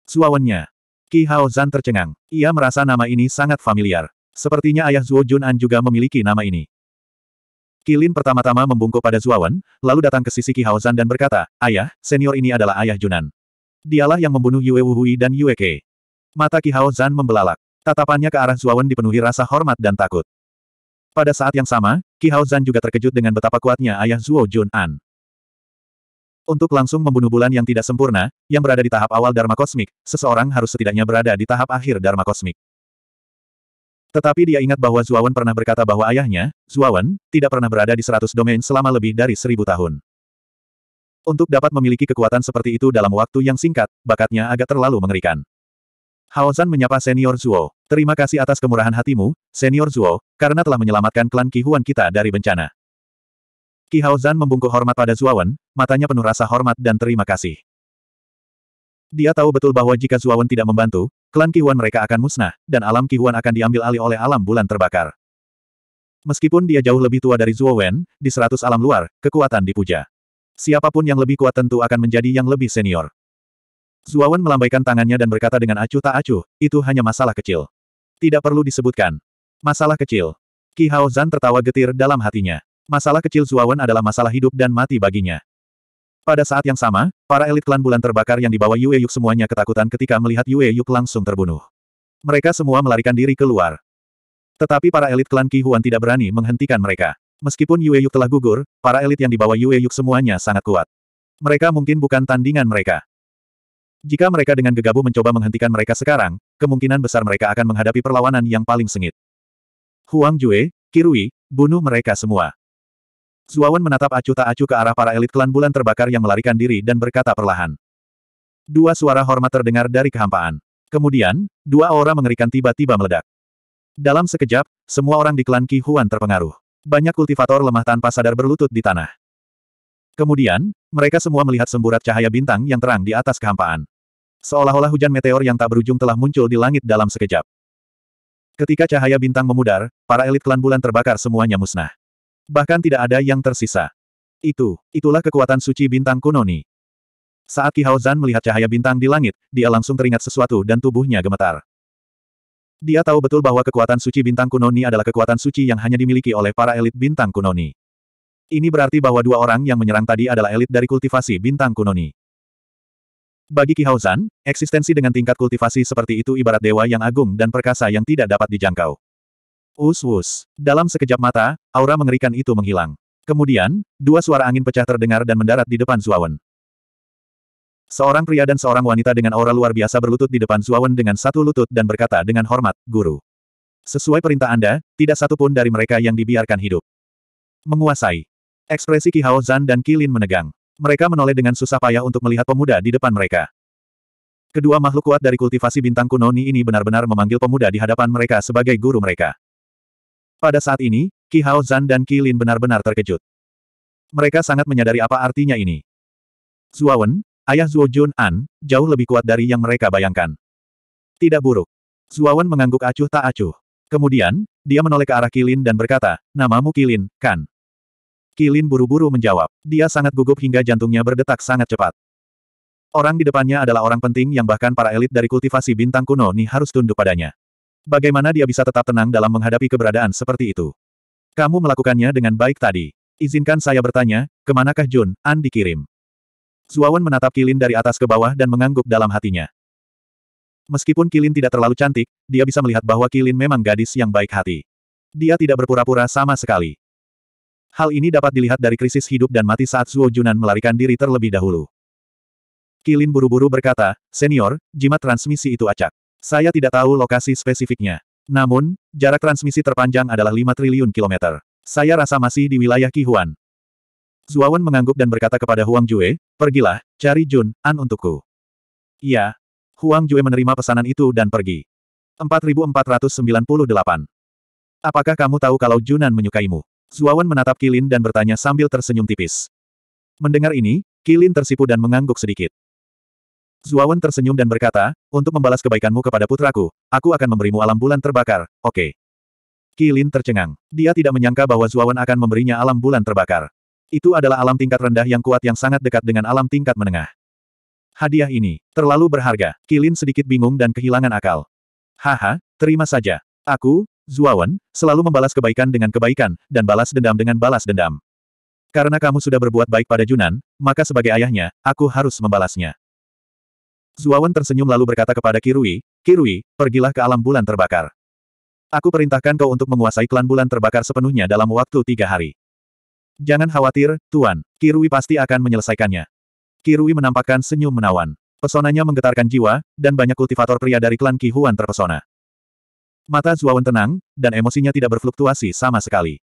Zuawannya. Ki Haozan tercengang. Ia merasa nama ini sangat familiar. Sepertinya ayah Zuo Jun'an juga memiliki nama ini. Kilin pertama-tama membungkuk pada Zuawan, lalu datang ke sisi Ki Haozan dan berkata, Ayah, senior ini adalah ayah Junan. Dialah yang membunuh Yue Wuhui dan Yue Ke. Mata Ki Haozan membelalak. Tatapannya ke arah Zuawan dipenuhi rasa hormat dan takut. Pada saat yang sama, Ki Haozan juga terkejut dengan betapa kuatnya ayah Zuo Jun'an. Untuk langsung membunuh bulan yang tidak sempurna, yang berada di tahap awal Dharma Kosmik, seseorang harus setidaknya berada di tahap akhir Dharma Kosmik. Tetapi dia ingat bahwa Zuawan pernah berkata bahwa ayahnya, Zuawan, tidak pernah berada di seratus domain selama lebih dari seribu tahun. Untuk dapat memiliki kekuatan seperti itu dalam waktu yang singkat, bakatnya agak terlalu mengerikan. Haozan menyapa Senior Zuo. Terima kasih atas kemurahan hatimu, Senior Zuo, karena telah menyelamatkan klan Kihuan kita dari bencana. Ki Haozan membungkuk hormat pada Zuawan, matanya penuh rasa hormat dan terima kasih. Dia tahu betul bahwa jika Zuawan tidak membantu, klan Kiwan mereka akan musnah, dan alam Kiwan akan diambil alih oleh alam bulan terbakar. Meskipun dia jauh lebih tua dari Zuowen, di seratus alam luar, kekuatan dipuja. Siapapun yang lebih kuat tentu akan menjadi yang lebih senior. Zuawan melambaikan tangannya dan berkata dengan acuh tak acuh, itu hanya masalah kecil. Tidak perlu disebutkan. Masalah kecil. Ki Haozan tertawa getir dalam hatinya. Masalah kecil Zuawan adalah masalah hidup dan mati baginya. Pada saat yang sama, para elit klan bulan terbakar yang dibawa Yue Yuk semuanya ketakutan ketika melihat Yue Yuk langsung terbunuh. Mereka semua melarikan diri keluar. Tetapi para elit klan Ki Huan tidak berani menghentikan mereka. Meskipun Yue Yuk telah gugur, para elit yang dibawa Yue Yuk semuanya sangat kuat. Mereka mungkin bukan tandingan mereka. Jika mereka dengan gegabah mencoba menghentikan mereka sekarang, kemungkinan besar mereka akan menghadapi perlawanan yang paling sengit. Huang Jue, Kirui, bunuh mereka semua. Zuawan menatap acuh tak acuh ke arah para elit klan bulan terbakar yang melarikan diri dan berkata perlahan. Dua suara hormat terdengar dari kehampaan. Kemudian, dua aura mengerikan tiba-tiba meledak. Dalam sekejap, semua orang di klan Ki Huan terpengaruh. Banyak kultivator lemah tanpa sadar berlutut di tanah. Kemudian, mereka semua melihat semburat cahaya bintang yang terang di atas kehampaan. Seolah-olah hujan meteor yang tak berujung telah muncul di langit dalam sekejap. Ketika cahaya bintang memudar, para elit klan bulan terbakar semuanya musnah. Bahkan tidak ada yang tersisa. Itu, itulah kekuatan suci bintang kuno kunoni. Saat Ki Zan melihat cahaya bintang di langit, dia langsung teringat sesuatu dan tubuhnya gemetar. Dia tahu betul bahwa kekuatan suci bintang kuno ini adalah kekuatan suci yang hanya dimiliki oleh para elit bintang kuno Ini berarti bahwa dua orang yang menyerang tadi adalah elit dari kultivasi bintang kuno kunoni. Bagi Ki Zan, eksistensi dengan tingkat kultivasi seperti itu ibarat dewa yang agung dan perkasa yang tidak dapat dijangkau. Wus-wus. Dalam sekejap mata, aura mengerikan itu menghilang. Kemudian, dua suara angin pecah terdengar dan mendarat di depan Zuawan. Seorang pria dan seorang wanita dengan aura luar biasa berlutut di depan Zuawan dengan satu lutut dan berkata dengan hormat, Guru. Sesuai perintah Anda, tidak satu pun dari mereka yang dibiarkan hidup. Menguasai. Ekspresi Ki Hao Zan dan Ki menegang. Mereka menoleh dengan susah payah untuk melihat pemuda di depan mereka. Kedua makhluk kuat dari kultivasi bintang kuno ini benar-benar memanggil pemuda di hadapan mereka sebagai guru mereka. Pada saat ini, Ki Hao Zan dan Qi Lin benar-benar terkejut. Mereka sangat menyadari apa artinya ini. Zuawan, ayah Zuo Jun An, jauh lebih kuat dari yang mereka bayangkan. Tidak buruk. Zuawan mengangguk acuh tak acuh. Kemudian, dia menoleh ke arah Kilin dan berkata, namamu Kilin, kan? Kilin buru-buru menjawab. Dia sangat gugup hingga jantungnya berdetak sangat cepat. Orang di depannya adalah orang penting yang bahkan para elit dari kultivasi bintang kuno nih harus tunduk padanya. Bagaimana dia bisa tetap tenang dalam menghadapi keberadaan seperti itu? Kamu melakukannya dengan baik tadi. Izinkan saya bertanya, kemanakah Jun, An dikirim? Zuawan menatap Kilin dari atas ke bawah dan mengangguk dalam hatinya. Meskipun Kilin tidak terlalu cantik, dia bisa melihat bahwa Kilin memang gadis yang baik hati. Dia tidak berpura-pura sama sekali. Hal ini dapat dilihat dari krisis hidup dan mati saat Zuo Junan melarikan diri terlebih dahulu. Kilin buru-buru berkata, Senior, jimat transmisi itu acak. Saya tidak tahu lokasi spesifiknya. Namun, jarak transmisi terpanjang adalah 5 triliun kilometer. Saya rasa masih di wilayah Huan. Zuawan mengangguk dan berkata kepada Huang Jue, pergilah, cari Jun, An untukku. Iya. Huang Jue menerima pesanan itu dan pergi. 4498. Apakah kamu tahu kalau Junan menyukaimu? Zuawan menatap Kilin dan bertanya sambil tersenyum tipis. Mendengar ini, Kilin tersipu dan mengangguk sedikit. Zuawan tersenyum dan berkata, untuk membalas kebaikanmu kepada putraku, aku akan memberimu alam bulan terbakar, oke. Okay. Kilin tercengang. Dia tidak menyangka bahwa Zuawan akan memberinya alam bulan terbakar. Itu adalah alam tingkat rendah yang kuat yang sangat dekat dengan alam tingkat menengah. Hadiah ini, terlalu berharga. Kilin sedikit bingung dan kehilangan akal. Haha, terima saja. Aku, Zuawan, selalu membalas kebaikan dengan kebaikan, dan balas dendam dengan balas dendam. Karena kamu sudah berbuat baik pada Junan, maka sebagai ayahnya, aku harus membalasnya. Zuawan tersenyum lalu berkata kepada Kirui, Kirui, pergilah ke alam bulan terbakar. Aku perintahkan kau untuk menguasai klan bulan terbakar sepenuhnya dalam waktu tiga hari. Jangan khawatir, Tuan. Kirui pasti akan menyelesaikannya. Kirui menampakkan senyum menawan. Pesonanya menggetarkan jiwa, dan banyak kultivator pria dari klan Ki Huan terpesona. Mata Zuawan tenang, dan emosinya tidak berfluktuasi sama sekali.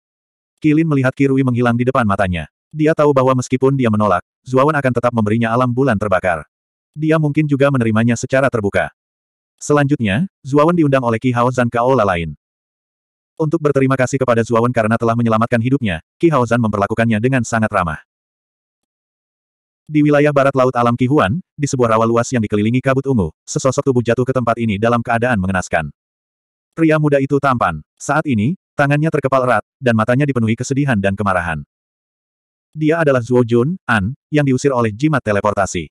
Kilin melihat Kirui menghilang di depan matanya. Dia tahu bahwa meskipun dia menolak, Zuawan akan tetap memberinya alam bulan terbakar. Dia mungkin juga menerimanya secara terbuka. Selanjutnya, Zuawan diundang oleh Ki Hao Zan aula lain. Untuk berterima kasih kepada Zuawan karena telah menyelamatkan hidupnya, Ki Hao Zan memperlakukannya dengan sangat ramah. Di wilayah barat laut alam Kihuan, di sebuah rawa luas yang dikelilingi kabut ungu, sesosok tubuh jatuh ke tempat ini dalam keadaan mengenaskan. Pria muda itu tampan. Saat ini, tangannya terkepal erat, dan matanya dipenuhi kesedihan dan kemarahan. Dia adalah Zuo Jun, An, yang diusir oleh jimat teleportasi.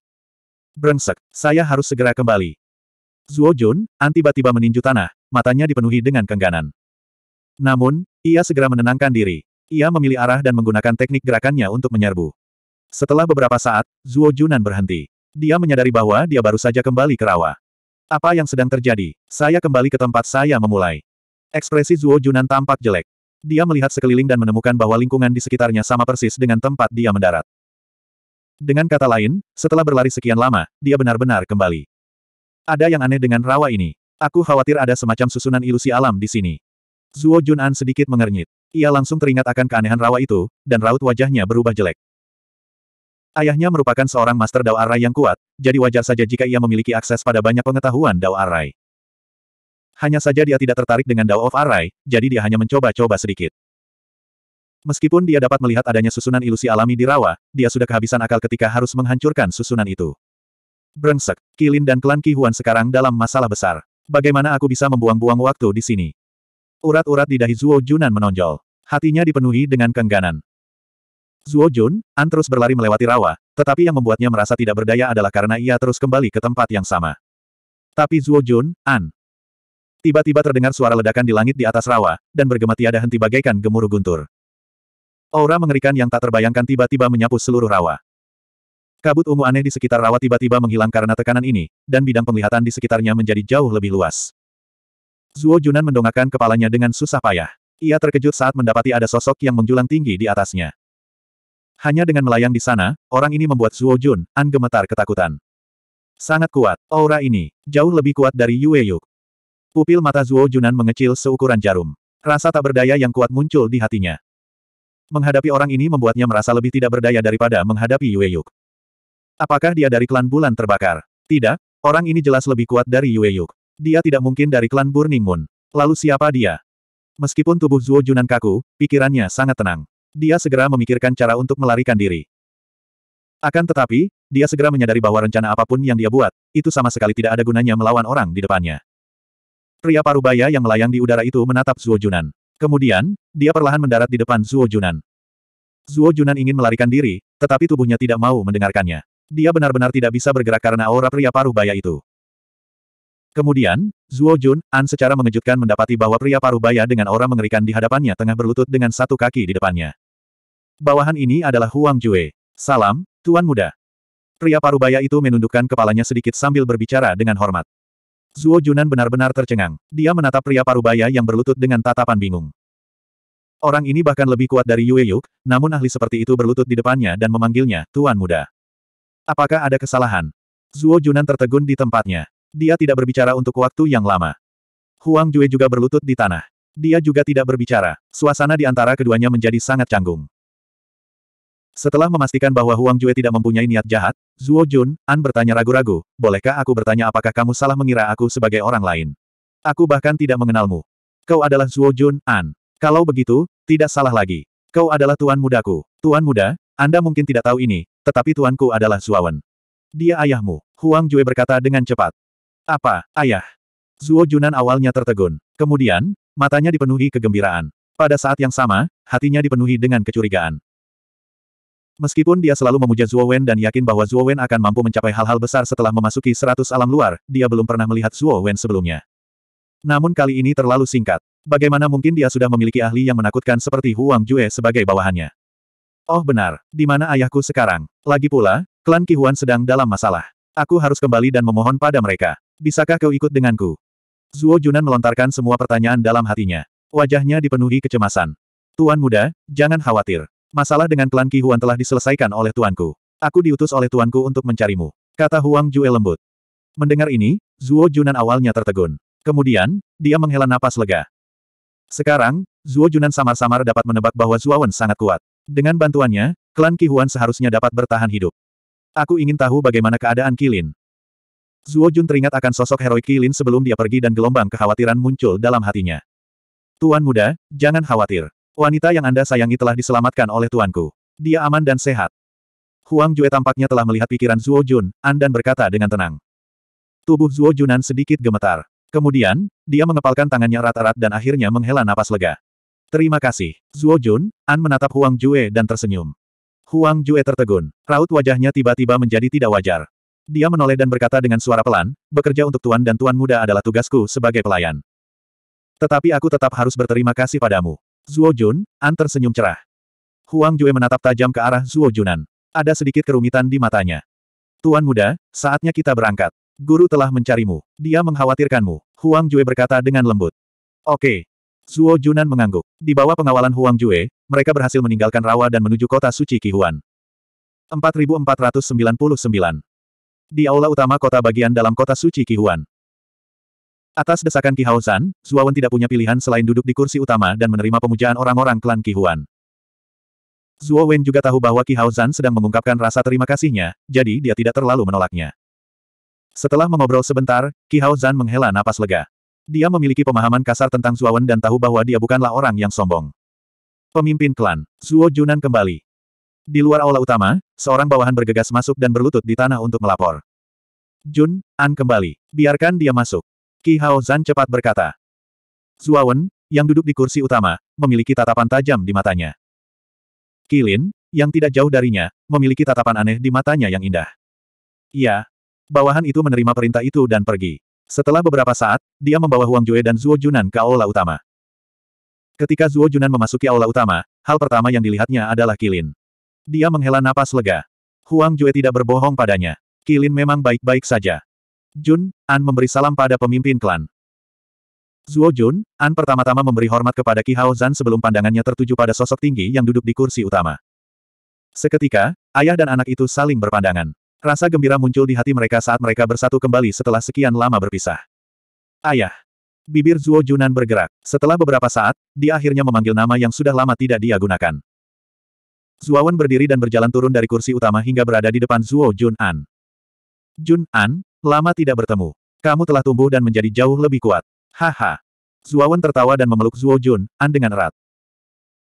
Brengsek, saya harus segera kembali. Zuo Jun, An tiba-tiba meninju tanah, matanya dipenuhi dengan kengganan. Namun, ia segera menenangkan diri. Ia memilih arah dan menggunakan teknik gerakannya untuk menyerbu. Setelah beberapa saat, Zuo Junan berhenti. Dia menyadari bahwa dia baru saja kembali ke rawa. Apa yang sedang terjadi? Saya kembali ke tempat saya memulai. Ekspresi Zuo Junan tampak jelek. Dia melihat sekeliling dan menemukan bahwa lingkungan di sekitarnya sama persis dengan tempat dia mendarat. Dengan kata lain, setelah berlari sekian lama, dia benar-benar kembali. Ada yang aneh dengan rawa ini. Aku khawatir ada semacam susunan ilusi alam di sini. Zuo Jun'an sedikit mengernyit. Ia langsung teringat akan keanehan rawa itu, dan raut wajahnya berubah jelek. Ayahnya merupakan seorang master Dao Arai yang kuat, jadi wajar saja jika ia memiliki akses pada banyak pengetahuan Dao Arai. Hanya saja dia tidak tertarik dengan Dao of Arai, jadi dia hanya mencoba-coba sedikit. Meskipun dia dapat melihat adanya susunan ilusi alami di rawa, dia sudah kehabisan akal ketika harus menghancurkan susunan itu. Brengsek, Kilin dan klan Ki Huan sekarang dalam masalah besar. Bagaimana aku bisa membuang-buang waktu di sini? Urat-urat di dahi Zuo Junan menonjol. Hatinya dipenuhi dengan kengganan. Zuo Jun, An terus berlari melewati rawa, tetapi yang membuatnya merasa tidak berdaya adalah karena ia terus kembali ke tempat yang sama. Tapi Zuo Jun, An. Tiba-tiba terdengar suara ledakan di langit di atas rawa, dan bergema tiada henti bagaikan gemuruh guntur. Aura mengerikan yang tak terbayangkan tiba-tiba menyapu seluruh rawa. Kabut ungu aneh di sekitar rawa tiba-tiba menghilang karena tekanan ini, dan bidang penglihatan di sekitarnya menjadi jauh lebih luas. Zuo Junan mendongakkan kepalanya dengan susah payah. Ia terkejut saat mendapati ada sosok yang menjulang tinggi di atasnya. Hanya dengan melayang di sana, orang ini membuat Zuo Jun, An gemetar ketakutan. Sangat kuat, aura ini, jauh lebih kuat dari Yue Yuk. Pupil mata Zuo Junan mengecil seukuran jarum. Rasa tak berdaya yang kuat muncul di hatinya. Menghadapi orang ini membuatnya merasa lebih tidak berdaya daripada menghadapi Yue Yuk. Apakah dia dari klan bulan terbakar? Tidak, orang ini jelas lebih kuat dari Yue Yuk. Dia tidak mungkin dari klan Burning Moon. Lalu siapa dia? Meskipun tubuh Zuo Junan kaku, pikirannya sangat tenang. Dia segera memikirkan cara untuk melarikan diri. Akan tetapi, dia segera menyadari bahwa rencana apapun yang dia buat, itu sama sekali tidak ada gunanya melawan orang di depannya. Pria parubaya yang melayang di udara itu menatap Zuo Junan. Kemudian, dia perlahan mendarat di depan Zuo Junan. Zuo Junan ingin melarikan diri, tetapi tubuhnya tidak mau mendengarkannya. Dia benar-benar tidak bisa bergerak karena aura pria paruh baya itu. Kemudian, Zuo Jun An secara mengejutkan mendapati bahwa pria paruh baya dengan aura mengerikan di hadapannya tengah berlutut dengan satu kaki di depannya. Bawahan ini adalah Huang Jue. Salam, Tuan Muda. Pria paruh baya itu menundukkan kepalanya sedikit sambil berbicara dengan hormat. Zuo Junan benar-benar tercengang. Dia menatap pria parubaya yang berlutut dengan tatapan bingung. Orang ini bahkan lebih kuat dari Yue Yuk, namun ahli seperti itu berlutut di depannya dan memanggilnya, Tuan Muda. Apakah ada kesalahan? Zuo Junan tertegun di tempatnya. Dia tidak berbicara untuk waktu yang lama. Huang Jue juga berlutut di tanah. Dia juga tidak berbicara. Suasana di antara keduanya menjadi sangat canggung. Setelah memastikan bahwa Huang Jue tidak mempunyai niat jahat, Zuo Jun, An bertanya ragu-ragu, bolehkah aku bertanya apakah kamu salah mengira aku sebagai orang lain? Aku bahkan tidak mengenalmu. Kau adalah Zuo Jun, An. Kalau begitu, tidak salah lagi. Kau adalah tuan mudaku. Tuan muda, Anda mungkin tidak tahu ini, tetapi tuanku adalah Zuawan. Dia ayahmu, Huang Jue berkata dengan cepat. Apa, ayah? Zuo Junan awalnya tertegun. Kemudian, matanya dipenuhi kegembiraan. Pada saat yang sama, hatinya dipenuhi dengan kecurigaan. Meskipun dia selalu memuja Zhuo Wen dan yakin bahwa Zhuo Wen akan mampu mencapai hal-hal besar setelah memasuki seratus alam luar, dia belum pernah melihat Zhuo Wen sebelumnya. Namun kali ini terlalu singkat. Bagaimana mungkin dia sudah memiliki ahli yang menakutkan seperti Huang Jue sebagai bawahannya? Oh benar, di mana ayahku sekarang? Lagi pula, klan Kihuan sedang dalam masalah. Aku harus kembali dan memohon pada mereka. Bisakah kau ikut denganku? Zuo Junan melontarkan semua pertanyaan dalam hatinya. Wajahnya dipenuhi kecemasan. Tuan muda, jangan khawatir. Masalah dengan klan Ki Huan telah diselesaikan oleh tuanku. Aku diutus oleh tuanku untuk mencarimu. Kata Huang Jue lembut. Mendengar ini, Zuo Junan awalnya tertegun. Kemudian, dia menghela napas lega. Sekarang, Zuo Junan samar-samar dapat menebak bahwa Zuo Wen sangat kuat. Dengan bantuannya, klan Ki Huan seharusnya dapat bertahan hidup. Aku ingin tahu bagaimana keadaan Kilin. Zuo Jun teringat akan sosok heroik Kilin sebelum dia pergi dan gelombang kekhawatiran muncul dalam hatinya. Tuan muda, jangan khawatir. Wanita yang Anda sayangi telah diselamatkan oleh tuanku. Dia aman dan sehat. Huang Jue tampaknya telah melihat pikiran Zuo Jun, An dan berkata dengan tenang. Tubuh Zuo Junan sedikit gemetar. Kemudian, dia mengepalkan tangannya rata-rat dan akhirnya menghela napas lega. Terima kasih. Zuo Jun, An menatap Huang Jue dan tersenyum. Huang Jue tertegun. Raut wajahnya tiba-tiba menjadi tidak wajar. Dia menoleh dan berkata dengan suara pelan, bekerja untuk tuan dan tuan muda adalah tugasku sebagai pelayan. Tetapi aku tetap harus berterima kasih padamu. Zuo Jun, An tersenyum cerah. Huang Jue menatap tajam ke arah Zuo Junan. Ada sedikit kerumitan di matanya. Tuan muda, saatnya kita berangkat. Guru telah mencarimu. Dia mengkhawatirkanmu. Huang Jue berkata dengan lembut. Oke. Zuo Junan mengangguk. Di bawah pengawalan Huang Jue, mereka berhasil meninggalkan rawa dan menuju kota suci Kihuan. 4499 Di aula utama kota bagian dalam kota suci Kihuan, Atas desakan Ki Haozan, Zuawan tidak punya pilihan selain duduk di kursi utama dan menerima pemujaan orang-orang klan Ki Huan. Zuo Wen juga tahu bahwa Ki Haozan sedang mengungkapkan rasa terima kasihnya, jadi dia tidak terlalu menolaknya. Setelah mengobrol sebentar, Ki Haozan menghela napas lega. Dia memiliki pemahaman kasar tentang Zuo Wen dan tahu bahwa dia bukanlah orang yang sombong. Pemimpin klan, Zuo Junan kembali. Di luar aula utama, seorang bawahan bergegas masuk dan berlutut di tanah untuk melapor. Jun, An kembali. Biarkan dia masuk. Qi Hao Zan cepat berkata. Zuawan, yang duduk di kursi utama, memiliki tatapan tajam di matanya. Kilin, yang tidak jauh darinya, memiliki tatapan aneh di matanya yang indah. Iya. Bawahan itu menerima perintah itu dan pergi. Setelah beberapa saat, dia membawa Huang Jue dan Zuo Junan ke aula utama. Ketika Zuo Junan memasuki aula utama, hal pertama yang dilihatnya adalah Kilin. Dia menghela napas lega. Huang Jue tidak berbohong padanya. Kilin memang baik-baik saja. Jun, An memberi salam pada pemimpin klan. Zuo Jun, An pertama-tama memberi hormat kepada Ki Hao Zan sebelum pandangannya tertuju pada sosok tinggi yang duduk di kursi utama. Seketika, ayah dan anak itu saling berpandangan. Rasa gembira muncul di hati mereka saat mereka bersatu kembali setelah sekian lama berpisah. Ayah. Bibir Zuo Junan bergerak. Setelah beberapa saat, dia akhirnya memanggil nama yang sudah lama tidak dia gunakan. Wen berdiri dan berjalan turun dari kursi utama hingga berada di depan Zuo Jun An. Jun An, Lama tidak bertemu. Kamu telah tumbuh dan menjadi jauh lebih kuat. Haha. Zuawan tertawa dan memeluk Zuo Jun, An dengan erat.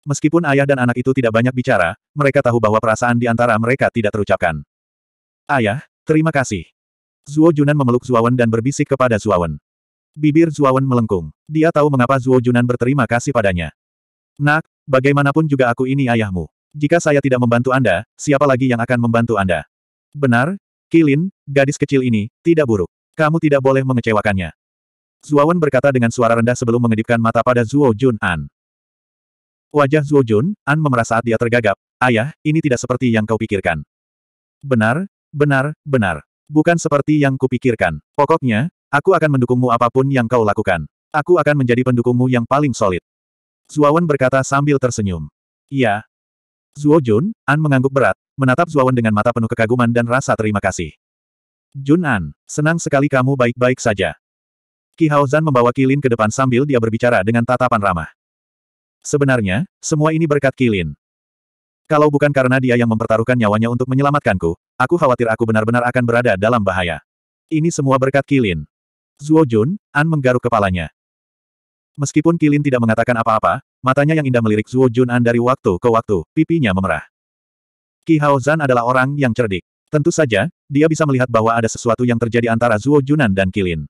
Meskipun ayah dan anak itu tidak banyak bicara, mereka tahu bahwa perasaan di antara mereka tidak terucapkan. Ayah, terima kasih. Zuo Junan memeluk Zuawan dan berbisik kepada Zuawan. Bibir Zuawan melengkung. Dia tahu mengapa Zuo Junan berterima kasih padanya. Nak, bagaimanapun juga aku ini ayahmu. Jika saya tidak membantu Anda, siapa lagi yang akan membantu Anda? Benar, Kilin, gadis kecil ini, tidak buruk. Kamu tidak boleh mengecewakannya. Zuowen berkata dengan suara rendah sebelum mengedipkan mata pada Zuo Jun An. Wajah Zuo Jun An memerah saat dia tergagap. Ayah, ini tidak seperti yang kau pikirkan. Benar, benar, benar. Bukan seperti yang kupikirkan. Pokoknya, aku akan mendukungmu apapun yang kau lakukan. Aku akan menjadi pendukungmu yang paling solid. Zuowen berkata sambil tersenyum. Iya. Zuo Jun An mengangguk berat, menatap Zuawan dengan mata penuh kekaguman dan rasa terima kasih. Jun An senang sekali kamu baik-baik saja. Ki Haozan membawa Kilin ke depan sambil dia berbicara dengan tatapan ramah. Sebenarnya, semua ini berkat Kilin. Kalau bukan karena dia yang mempertaruhkan nyawanya untuk menyelamatkanku, aku khawatir aku benar-benar akan berada dalam bahaya. Ini semua berkat Kilin. Zuo Jun, An menggaruk kepalanya. Meskipun Kilin tidak mengatakan apa-apa, matanya yang indah melirik Zuo Jun An dari waktu ke waktu, pipinya memerah. Qi Haozan adalah orang yang cerdik. Tentu saja, dia bisa melihat bahwa ada sesuatu yang terjadi antara Zuo Junan dan Kilin.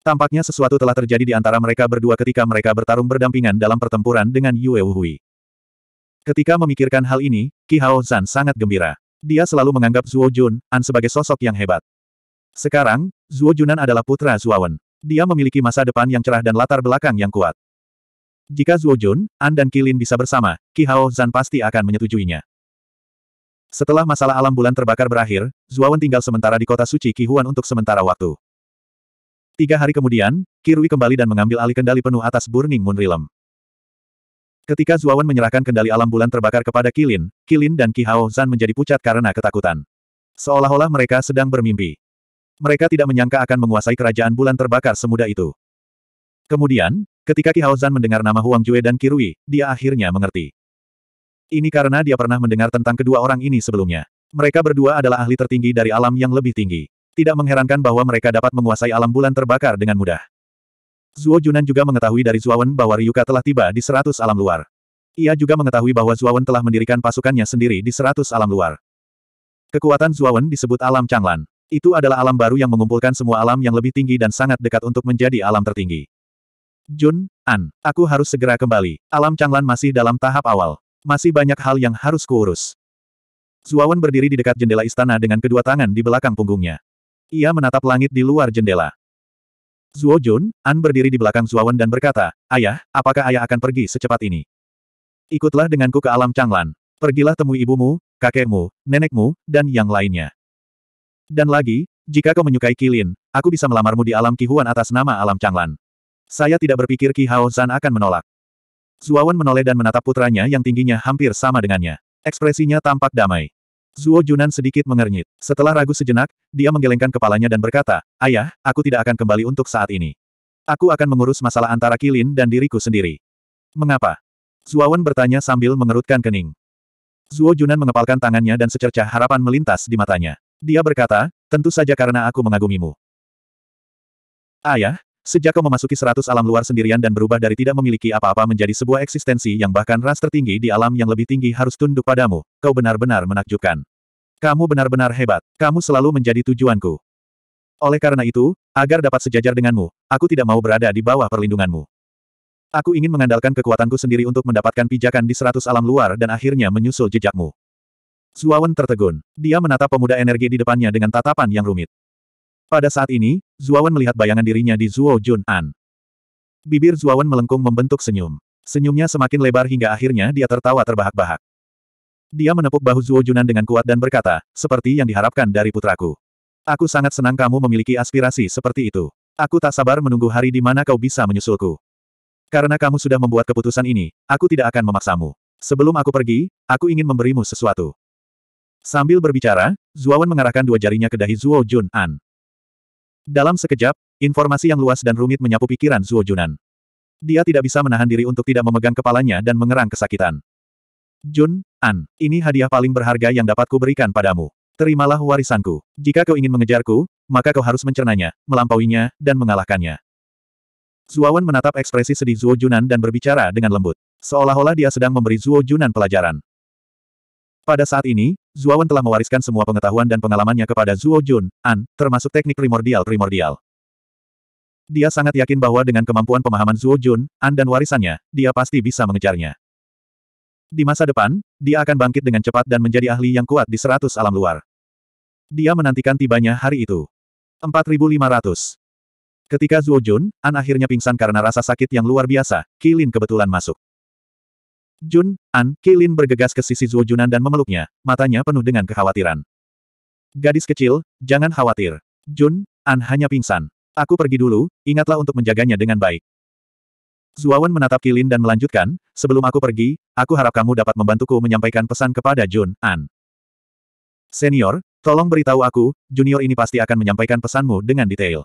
Tampaknya sesuatu telah terjadi di antara mereka berdua ketika mereka bertarung berdampingan dalam pertempuran dengan Yue Wuhui. Ketika memikirkan hal ini, Qi Haozan sangat gembira. Dia selalu menganggap Zuo Jun, An sebagai sosok yang hebat. Sekarang, Zuo Junan adalah putra Zuawan. Dia memiliki masa depan yang cerah dan latar belakang yang kuat. Jika Zuo Jun, An dan Kilin bisa bersama, Qi Hao Zan pasti akan menyetujuinya. Setelah masalah alam bulan terbakar berakhir, Zuawan tinggal sementara di kota suci Kihuan untuk sementara waktu. Tiga hari kemudian, Kirui kembali dan mengambil alih kendali penuh atas Burning Moon Realm. Ketika Zuawan menyerahkan kendali alam bulan terbakar kepada Kilin, Kilin dan Ki Zan menjadi pucat karena ketakutan. Seolah-olah mereka sedang bermimpi. Mereka tidak menyangka akan menguasai kerajaan bulan terbakar semudah itu. Kemudian, ketika Ki Zan mendengar nama Huang Jue dan Kirui, dia akhirnya mengerti. Ini karena dia pernah mendengar tentang kedua orang ini sebelumnya. Mereka berdua adalah ahli tertinggi dari alam yang lebih tinggi. Tidak mengherankan bahwa mereka dapat menguasai alam bulan terbakar dengan mudah. Zuo Junan juga mengetahui dari Zuawan bahwa Ryuka telah tiba di seratus alam luar. Ia juga mengetahui bahwa Zuawan telah mendirikan pasukannya sendiri di seratus alam luar. Kekuatan Zuawan disebut alam Changlan. Itu adalah alam baru yang mengumpulkan semua alam yang lebih tinggi dan sangat dekat untuk menjadi alam tertinggi. Jun, An, aku harus segera kembali. Alam Changlan masih dalam tahap awal. Masih banyak hal yang harus kuurus. Zuawan berdiri di dekat jendela istana dengan kedua tangan di belakang punggungnya. Ia menatap langit di luar jendela. Zuo Jun, An berdiri di belakang Zuawan dan berkata, Ayah, apakah ayah akan pergi secepat ini? Ikutlah denganku ke alam Changlan. Pergilah temui ibumu, kakekmu, nenekmu, dan yang lainnya. Dan lagi, jika kau menyukai Kilin, aku bisa melamarmu di alam Kihuan atas nama alam Changlan. Saya tidak berpikir Ki Hao San akan menolak. Zuowen menoleh dan menatap putranya yang tingginya hampir sama dengannya. Ekspresinya tampak damai. Zuo Junan sedikit mengernyit. Setelah ragu sejenak, dia menggelengkan kepalanya dan berkata, Ayah, aku tidak akan kembali untuk saat ini. Aku akan mengurus masalah antara Kilin dan diriku sendiri. Mengapa? Zuawan bertanya sambil mengerutkan kening. Zuo Junan mengepalkan tangannya dan secercah harapan melintas di matanya. Dia berkata, tentu saja karena aku mengagumimu. Ayah, Sejak kau memasuki seratus alam luar sendirian dan berubah dari tidak memiliki apa-apa menjadi sebuah eksistensi yang bahkan ras tertinggi di alam yang lebih tinggi harus tunduk padamu, kau benar-benar menakjubkan. Kamu benar-benar hebat, kamu selalu menjadi tujuanku. Oleh karena itu, agar dapat sejajar denganmu, aku tidak mau berada di bawah perlindunganmu. Aku ingin mengandalkan kekuatanku sendiri untuk mendapatkan pijakan di seratus alam luar dan akhirnya menyusul jejakmu. Zuawan tertegun. Dia menatap pemuda energi di depannya dengan tatapan yang rumit. Pada saat ini, Zuawan melihat bayangan dirinya di Zuo Jun An. Bibir Zuawan melengkung membentuk senyum. Senyumnya semakin lebar hingga akhirnya dia tertawa terbahak-bahak. Dia menepuk bahu Zuo Junan dengan kuat dan berkata, seperti yang diharapkan dari putraku. Aku sangat senang kamu memiliki aspirasi seperti itu. Aku tak sabar menunggu hari di mana kau bisa menyusulku. Karena kamu sudah membuat keputusan ini, aku tidak akan memaksamu. Sebelum aku pergi, aku ingin memberimu sesuatu. Sambil berbicara, Zuawan mengarahkan dua jarinya ke dahi Zuo Jun dalam sekejap, informasi yang luas dan rumit menyapu pikiran Zuo Junan. Dia tidak bisa menahan diri untuk tidak memegang kepalanya dan mengerang kesakitan. Jun, An, ini hadiah paling berharga yang dapat kuberikan padamu. Terimalah warisanku. Jika kau ingin mengejarku, maka kau harus mencernanya, melampauinya, dan mengalahkannya. Zuawan menatap ekspresi sedih Zuo Junan dan berbicara dengan lembut. Seolah-olah dia sedang memberi Zuo Junan pelajaran. Pada saat ini, Zuowen telah mewariskan semua pengetahuan dan pengalamannya kepada Zuo Jun, An, termasuk teknik primordial-primordial. Dia sangat yakin bahwa dengan kemampuan pemahaman Zuo Jun, An dan warisannya, dia pasti bisa mengejarnya. Di masa depan, dia akan bangkit dengan cepat dan menjadi ahli yang kuat di seratus alam luar. Dia menantikan tibanya hari itu. 4500. Ketika Zuo Jun, An akhirnya pingsan karena rasa sakit yang luar biasa, Kilin kebetulan masuk. Jun, An, Kilin bergegas ke sisi Zuo Junan dan memeluknya, matanya penuh dengan kekhawatiran. Gadis kecil, jangan khawatir. Jun, An hanya pingsan. Aku pergi dulu, ingatlah untuk menjaganya dengan baik. Zuawan menatap Kilin dan melanjutkan, sebelum aku pergi, aku harap kamu dapat membantuku menyampaikan pesan kepada Jun, An. Senior, tolong beritahu aku, junior ini pasti akan menyampaikan pesanmu dengan detail.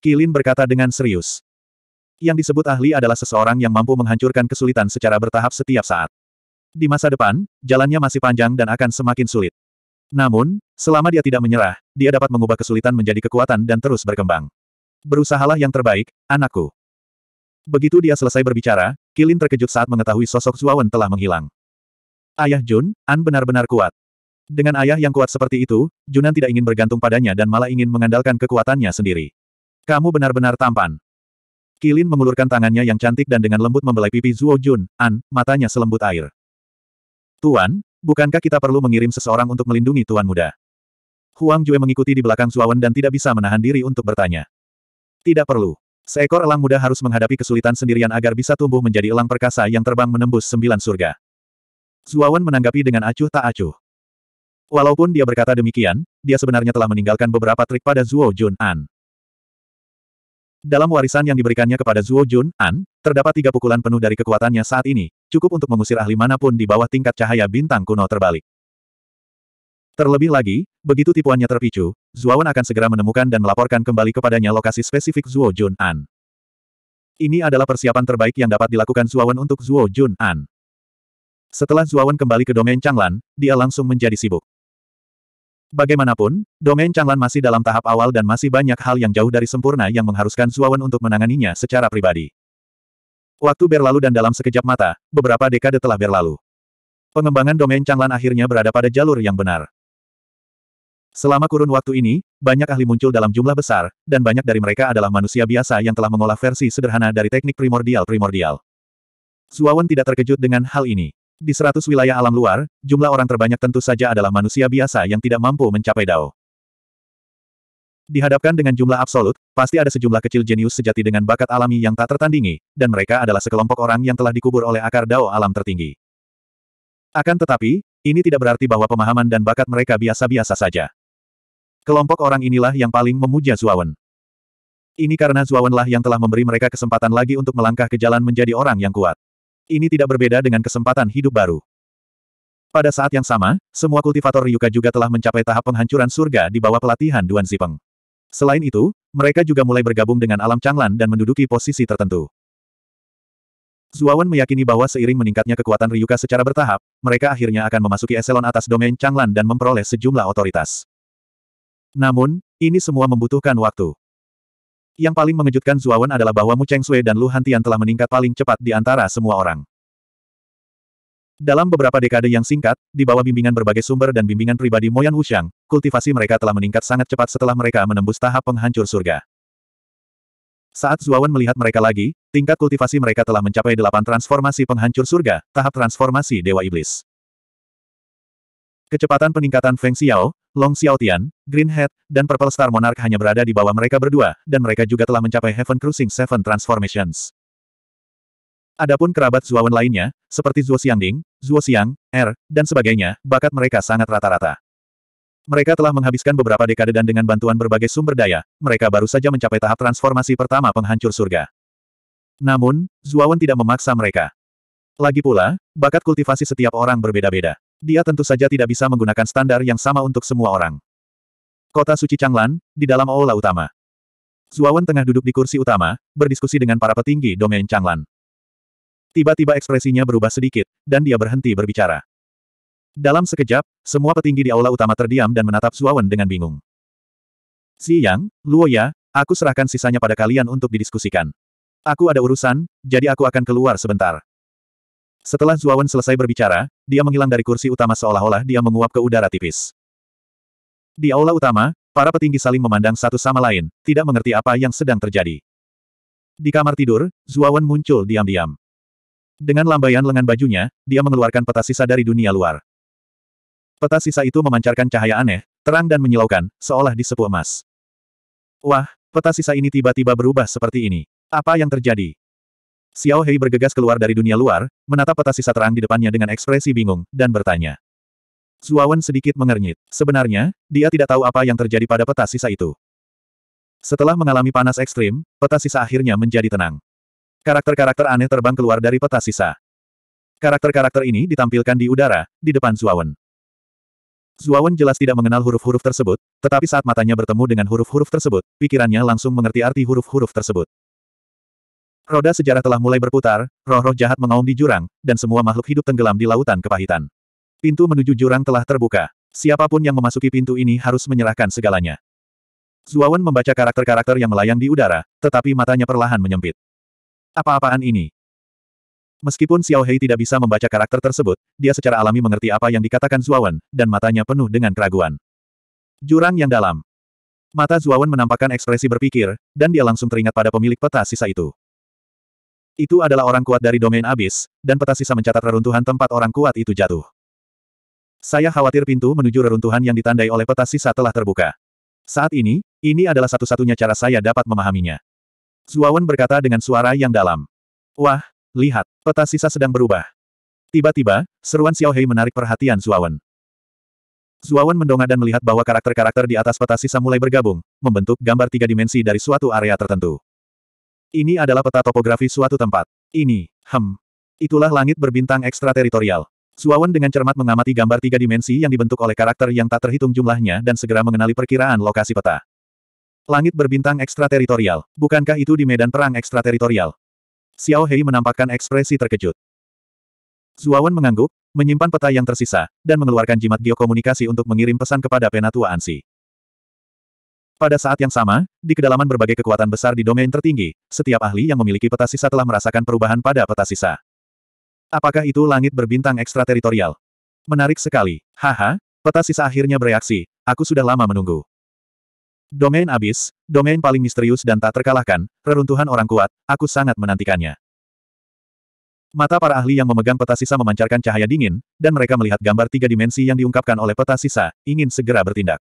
Kilin berkata dengan serius. Yang disebut ahli adalah seseorang yang mampu menghancurkan kesulitan secara bertahap setiap saat. Di masa depan, jalannya masih panjang dan akan semakin sulit. Namun, selama dia tidak menyerah, dia dapat mengubah kesulitan menjadi kekuatan dan terus berkembang. Berusahalah yang terbaik, anakku. Begitu dia selesai berbicara, Kilin terkejut saat mengetahui sosok Zuawan telah menghilang. Ayah Jun, An benar-benar kuat. Dengan ayah yang kuat seperti itu, Junan tidak ingin bergantung padanya dan malah ingin mengandalkan kekuatannya sendiri. Kamu benar-benar tampan. Kilin mengulurkan tangannya yang cantik dan dengan lembut membelai pipi Zuo Jun, An, matanya selembut air. Tuan, bukankah kita perlu mengirim seseorang untuk melindungi Tuan Muda? Huang Jue mengikuti di belakang Zuawan dan tidak bisa menahan diri untuk bertanya. Tidak perlu. Seekor elang muda harus menghadapi kesulitan sendirian agar bisa tumbuh menjadi elang perkasa yang terbang menembus sembilan surga. Zuawan menanggapi dengan acuh tak acuh. Walaupun dia berkata demikian, dia sebenarnya telah meninggalkan beberapa trik pada Zuo Jun An. Dalam warisan yang diberikannya kepada Zuo Jun, An, terdapat tiga pukulan penuh dari kekuatannya saat ini, cukup untuk mengusir ahli manapun di bawah tingkat cahaya bintang kuno terbalik. Terlebih lagi, begitu tipuannya terpicu, Zuo Wen akan segera menemukan dan melaporkan kembali kepadanya lokasi spesifik Zuo Jun An. Ini adalah persiapan terbaik yang dapat dilakukan Zuo Wen untuk Zuo Jun An. Setelah Wen kembali ke domain Changlan, dia langsung menjadi sibuk. Bagaimanapun, domain Changlan masih dalam tahap awal dan masih banyak hal yang jauh dari sempurna yang mengharuskan Zuawan untuk menanganinya secara pribadi. Waktu berlalu dan dalam sekejap mata, beberapa dekade telah berlalu. Pengembangan domain Changlan akhirnya berada pada jalur yang benar. Selama kurun waktu ini, banyak ahli muncul dalam jumlah besar, dan banyak dari mereka adalah manusia biasa yang telah mengolah versi sederhana dari teknik primordial-primordial. Zuawan tidak terkejut dengan hal ini. Di seratus wilayah alam luar, jumlah orang terbanyak tentu saja adalah manusia biasa yang tidak mampu mencapai Dao. Dihadapkan dengan jumlah absolut, pasti ada sejumlah kecil jenius sejati dengan bakat alami yang tak tertandingi, dan mereka adalah sekelompok orang yang telah dikubur oleh akar Dao alam tertinggi. Akan tetapi, ini tidak berarti bahwa pemahaman dan bakat mereka biasa-biasa saja. Kelompok orang inilah yang paling memuja Zuawan. Ini karena Zuawanlah yang telah memberi mereka kesempatan lagi untuk melangkah ke jalan menjadi orang yang kuat. Ini tidak berbeda dengan kesempatan hidup baru. Pada saat yang sama, semua kultivator Ryuka juga telah mencapai tahap penghancuran surga di bawah pelatihan Duan Zipeng. Selain itu, mereka juga mulai bergabung dengan alam Changlan dan menduduki posisi tertentu. Zuawan meyakini bahwa seiring meningkatnya kekuatan Ryuka secara bertahap, mereka akhirnya akan memasuki eselon atas domain Changlan dan memperoleh sejumlah otoritas. Namun, ini semua membutuhkan waktu. Yang paling mengejutkan Zuawan adalah bahwa Mu Cheng Sui dan Lu Hantian telah meningkat paling cepat di antara semua orang. Dalam beberapa dekade yang singkat, di bawah bimbingan berbagai sumber dan bimbingan pribadi Moyan Wuxiang, kultivasi mereka telah meningkat sangat cepat setelah mereka menembus tahap penghancur surga. Saat Zuawan melihat mereka lagi, tingkat kultivasi mereka telah mencapai delapan transformasi penghancur surga, tahap transformasi Dewa Iblis. Kecepatan peningkatan Feng Xiao, Long Xiao Tian, Green Head, dan Purple Star Monarch hanya berada di bawah mereka berdua, dan mereka juga telah mencapai Heaven Cruising Seven Transformations. Adapun kerabat Zuowen lainnya, seperti Zuo Xiangding, Zuo Xiang, Er, dan sebagainya, bakat mereka sangat rata-rata. Mereka telah menghabiskan beberapa dekade dan dengan bantuan berbagai sumber daya, mereka baru saja mencapai tahap transformasi pertama penghancur surga. Namun, Zuowen tidak memaksa mereka. Lagi pula, bakat kultivasi setiap orang berbeda-beda. Dia tentu saja tidak bisa menggunakan standar yang sama untuk semua orang. Kota Suci Changlan, di dalam aula utama. Zuawan tengah duduk di kursi utama, berdiskusi dengan para petinggi domain Changlan. Tiba-tiba ekspresinya berubah sedikit, dan dia berhenti berbicara. Dalam sekejap, semua petinggi di aula utama terdiam dan menatap Zuawan dengan bingung. Si Yang, Luo Ya, aku serahkan sisanya pada kalian untuk didiskusikan. Aku ada urusan, jadi aku akan keluar sebentar. Setelah Zuawan selesai berbicara, dia menghilang dari kursi utama seolah-olah dia menguap ke udara tipis. Di aula utama, para petinggi saling memandang satu sama lain, tidak mengerti apa yang sedang terjadi. Di kamar tidur, Zuawan muncul diam-diam. Dengan lambaian lengan bajunya, dia mengeluarkan peta sisa dari dunia luar. Peta sisa itu memancarkan cahaya aneh, terang dan menyilaukan, seolah disepu emas. Wah, peta sisa ini tiba-tiba berubah seperti ini. Apa yang terjadi? Xiao Hei bergegas keluar dari dunia luar, menatap peta sisa terang di depannya dengan ekspresi bingung, dan bertanya. Zuawan sedikit mengernyit. Sebenarnya, dia tidak tahu apa yang terjadi pada peta sisa itu. Setelah mengalami panas ekstrim, peta sisa akhirnya menjadi tenang. Karakter-karakter aneh terbang keluar dari peta sisa. Karakter-karakter ini ditampilkan di udara, di depan Zuawan. Zuawan jelas tidak mengenal huruf-huruf tersebut, tetapi saat matanya bertemu dengan huruf-huruf tersebut, pikirannya langsung mengerti arti huruf-huruf tersebut. Roda sejarah telah mulai berputar, roh-roh jahat mengaum di jurang, dan semua makhluk hidup tenggelam di lautan kepahitan. Pintu menuju jurang telah terbuka. Siapapun yang memasuki pintu ini harus menyerahkan segalanya. Zuawan membaca karakter-karakter yang melayang di udara, tetapi matanya perlahan menyempit. Apa-apaan ini? Meskipun Xiao Hei tidak bisa membaca karakter tersebut, dia secara alami mengerti apa yang dikatakan Zuawan, dan matanya penuh dengan keraguan. Jurang yang dalam. Mata Zuawan menampakkan ekspresi berpikir, dan dia langsung teringat pada pemilik peta sisa itu. Itu adalah orang kuat dari domain abis, dan peta sisa mencatat reruntuhan tempat orang kuat itu jatuh. Saya khawatir pintu menuju reruntuhan yang ditandai oleh peta sisa telah terbuka. Saat ini, ini adalah satu-satunya cara saya dapat memahaminya. Zuawan berkata dengan suara yang dalam. Wah, lihat, peta sisa sedang berubah. Tiba-tiba, seruan Xiaohei menarik perhatian Zuawan. Zuawan mendongak dan melihat bahwa karakter-karakter di atas peta sisa mulai bergabung, membentuk gambar tiga dimensi dari suatu area tertentu. Ini adalah peta topografi suatu tempat. Ini, hem. Itulah langit berbintang ekstrateritorial. Suawan dengan cermat mengamati gambar tiga dimensi yang dibentuk oleh karakter yang tak terhitung jumlahnya dan segera mengenali perkiraan lokasi peta. Langit berbintang ekstrateritorial. Bukankah itu di medan perang ekstrateritorial? Xiao Hei menampakkan ekspresi terkejut. Zuawan mengangguk, menyimpan peta yang tersisa, dan mengeluarkan jimat geokomunikasi untuk mengirim pesan kepada Penatua Ansi. Pada saat yang sama, di kedalaman berbagai kekuatan besar di domain tertinggi, setiap ahli yang memiliki peta sisa telah merasakan perubahan pada peta sisa. Apakah itu langit berbintang ekstrateritorial? Menarik sekali. Haha, peta sisa akhirnya bereaksi. Aku sudah lama menunggu. Domain abis, domain paling misterius dan tak terkalahkan, reruntuhan orang kuat, aku sangat menantikannya. Mata para ahli yang memegang peta sisa memancarkan cahaya dingin, dan mereka melihat gambar tiga dimensi yang diungkapkan oleh peta sisa, ingin segera bertindak.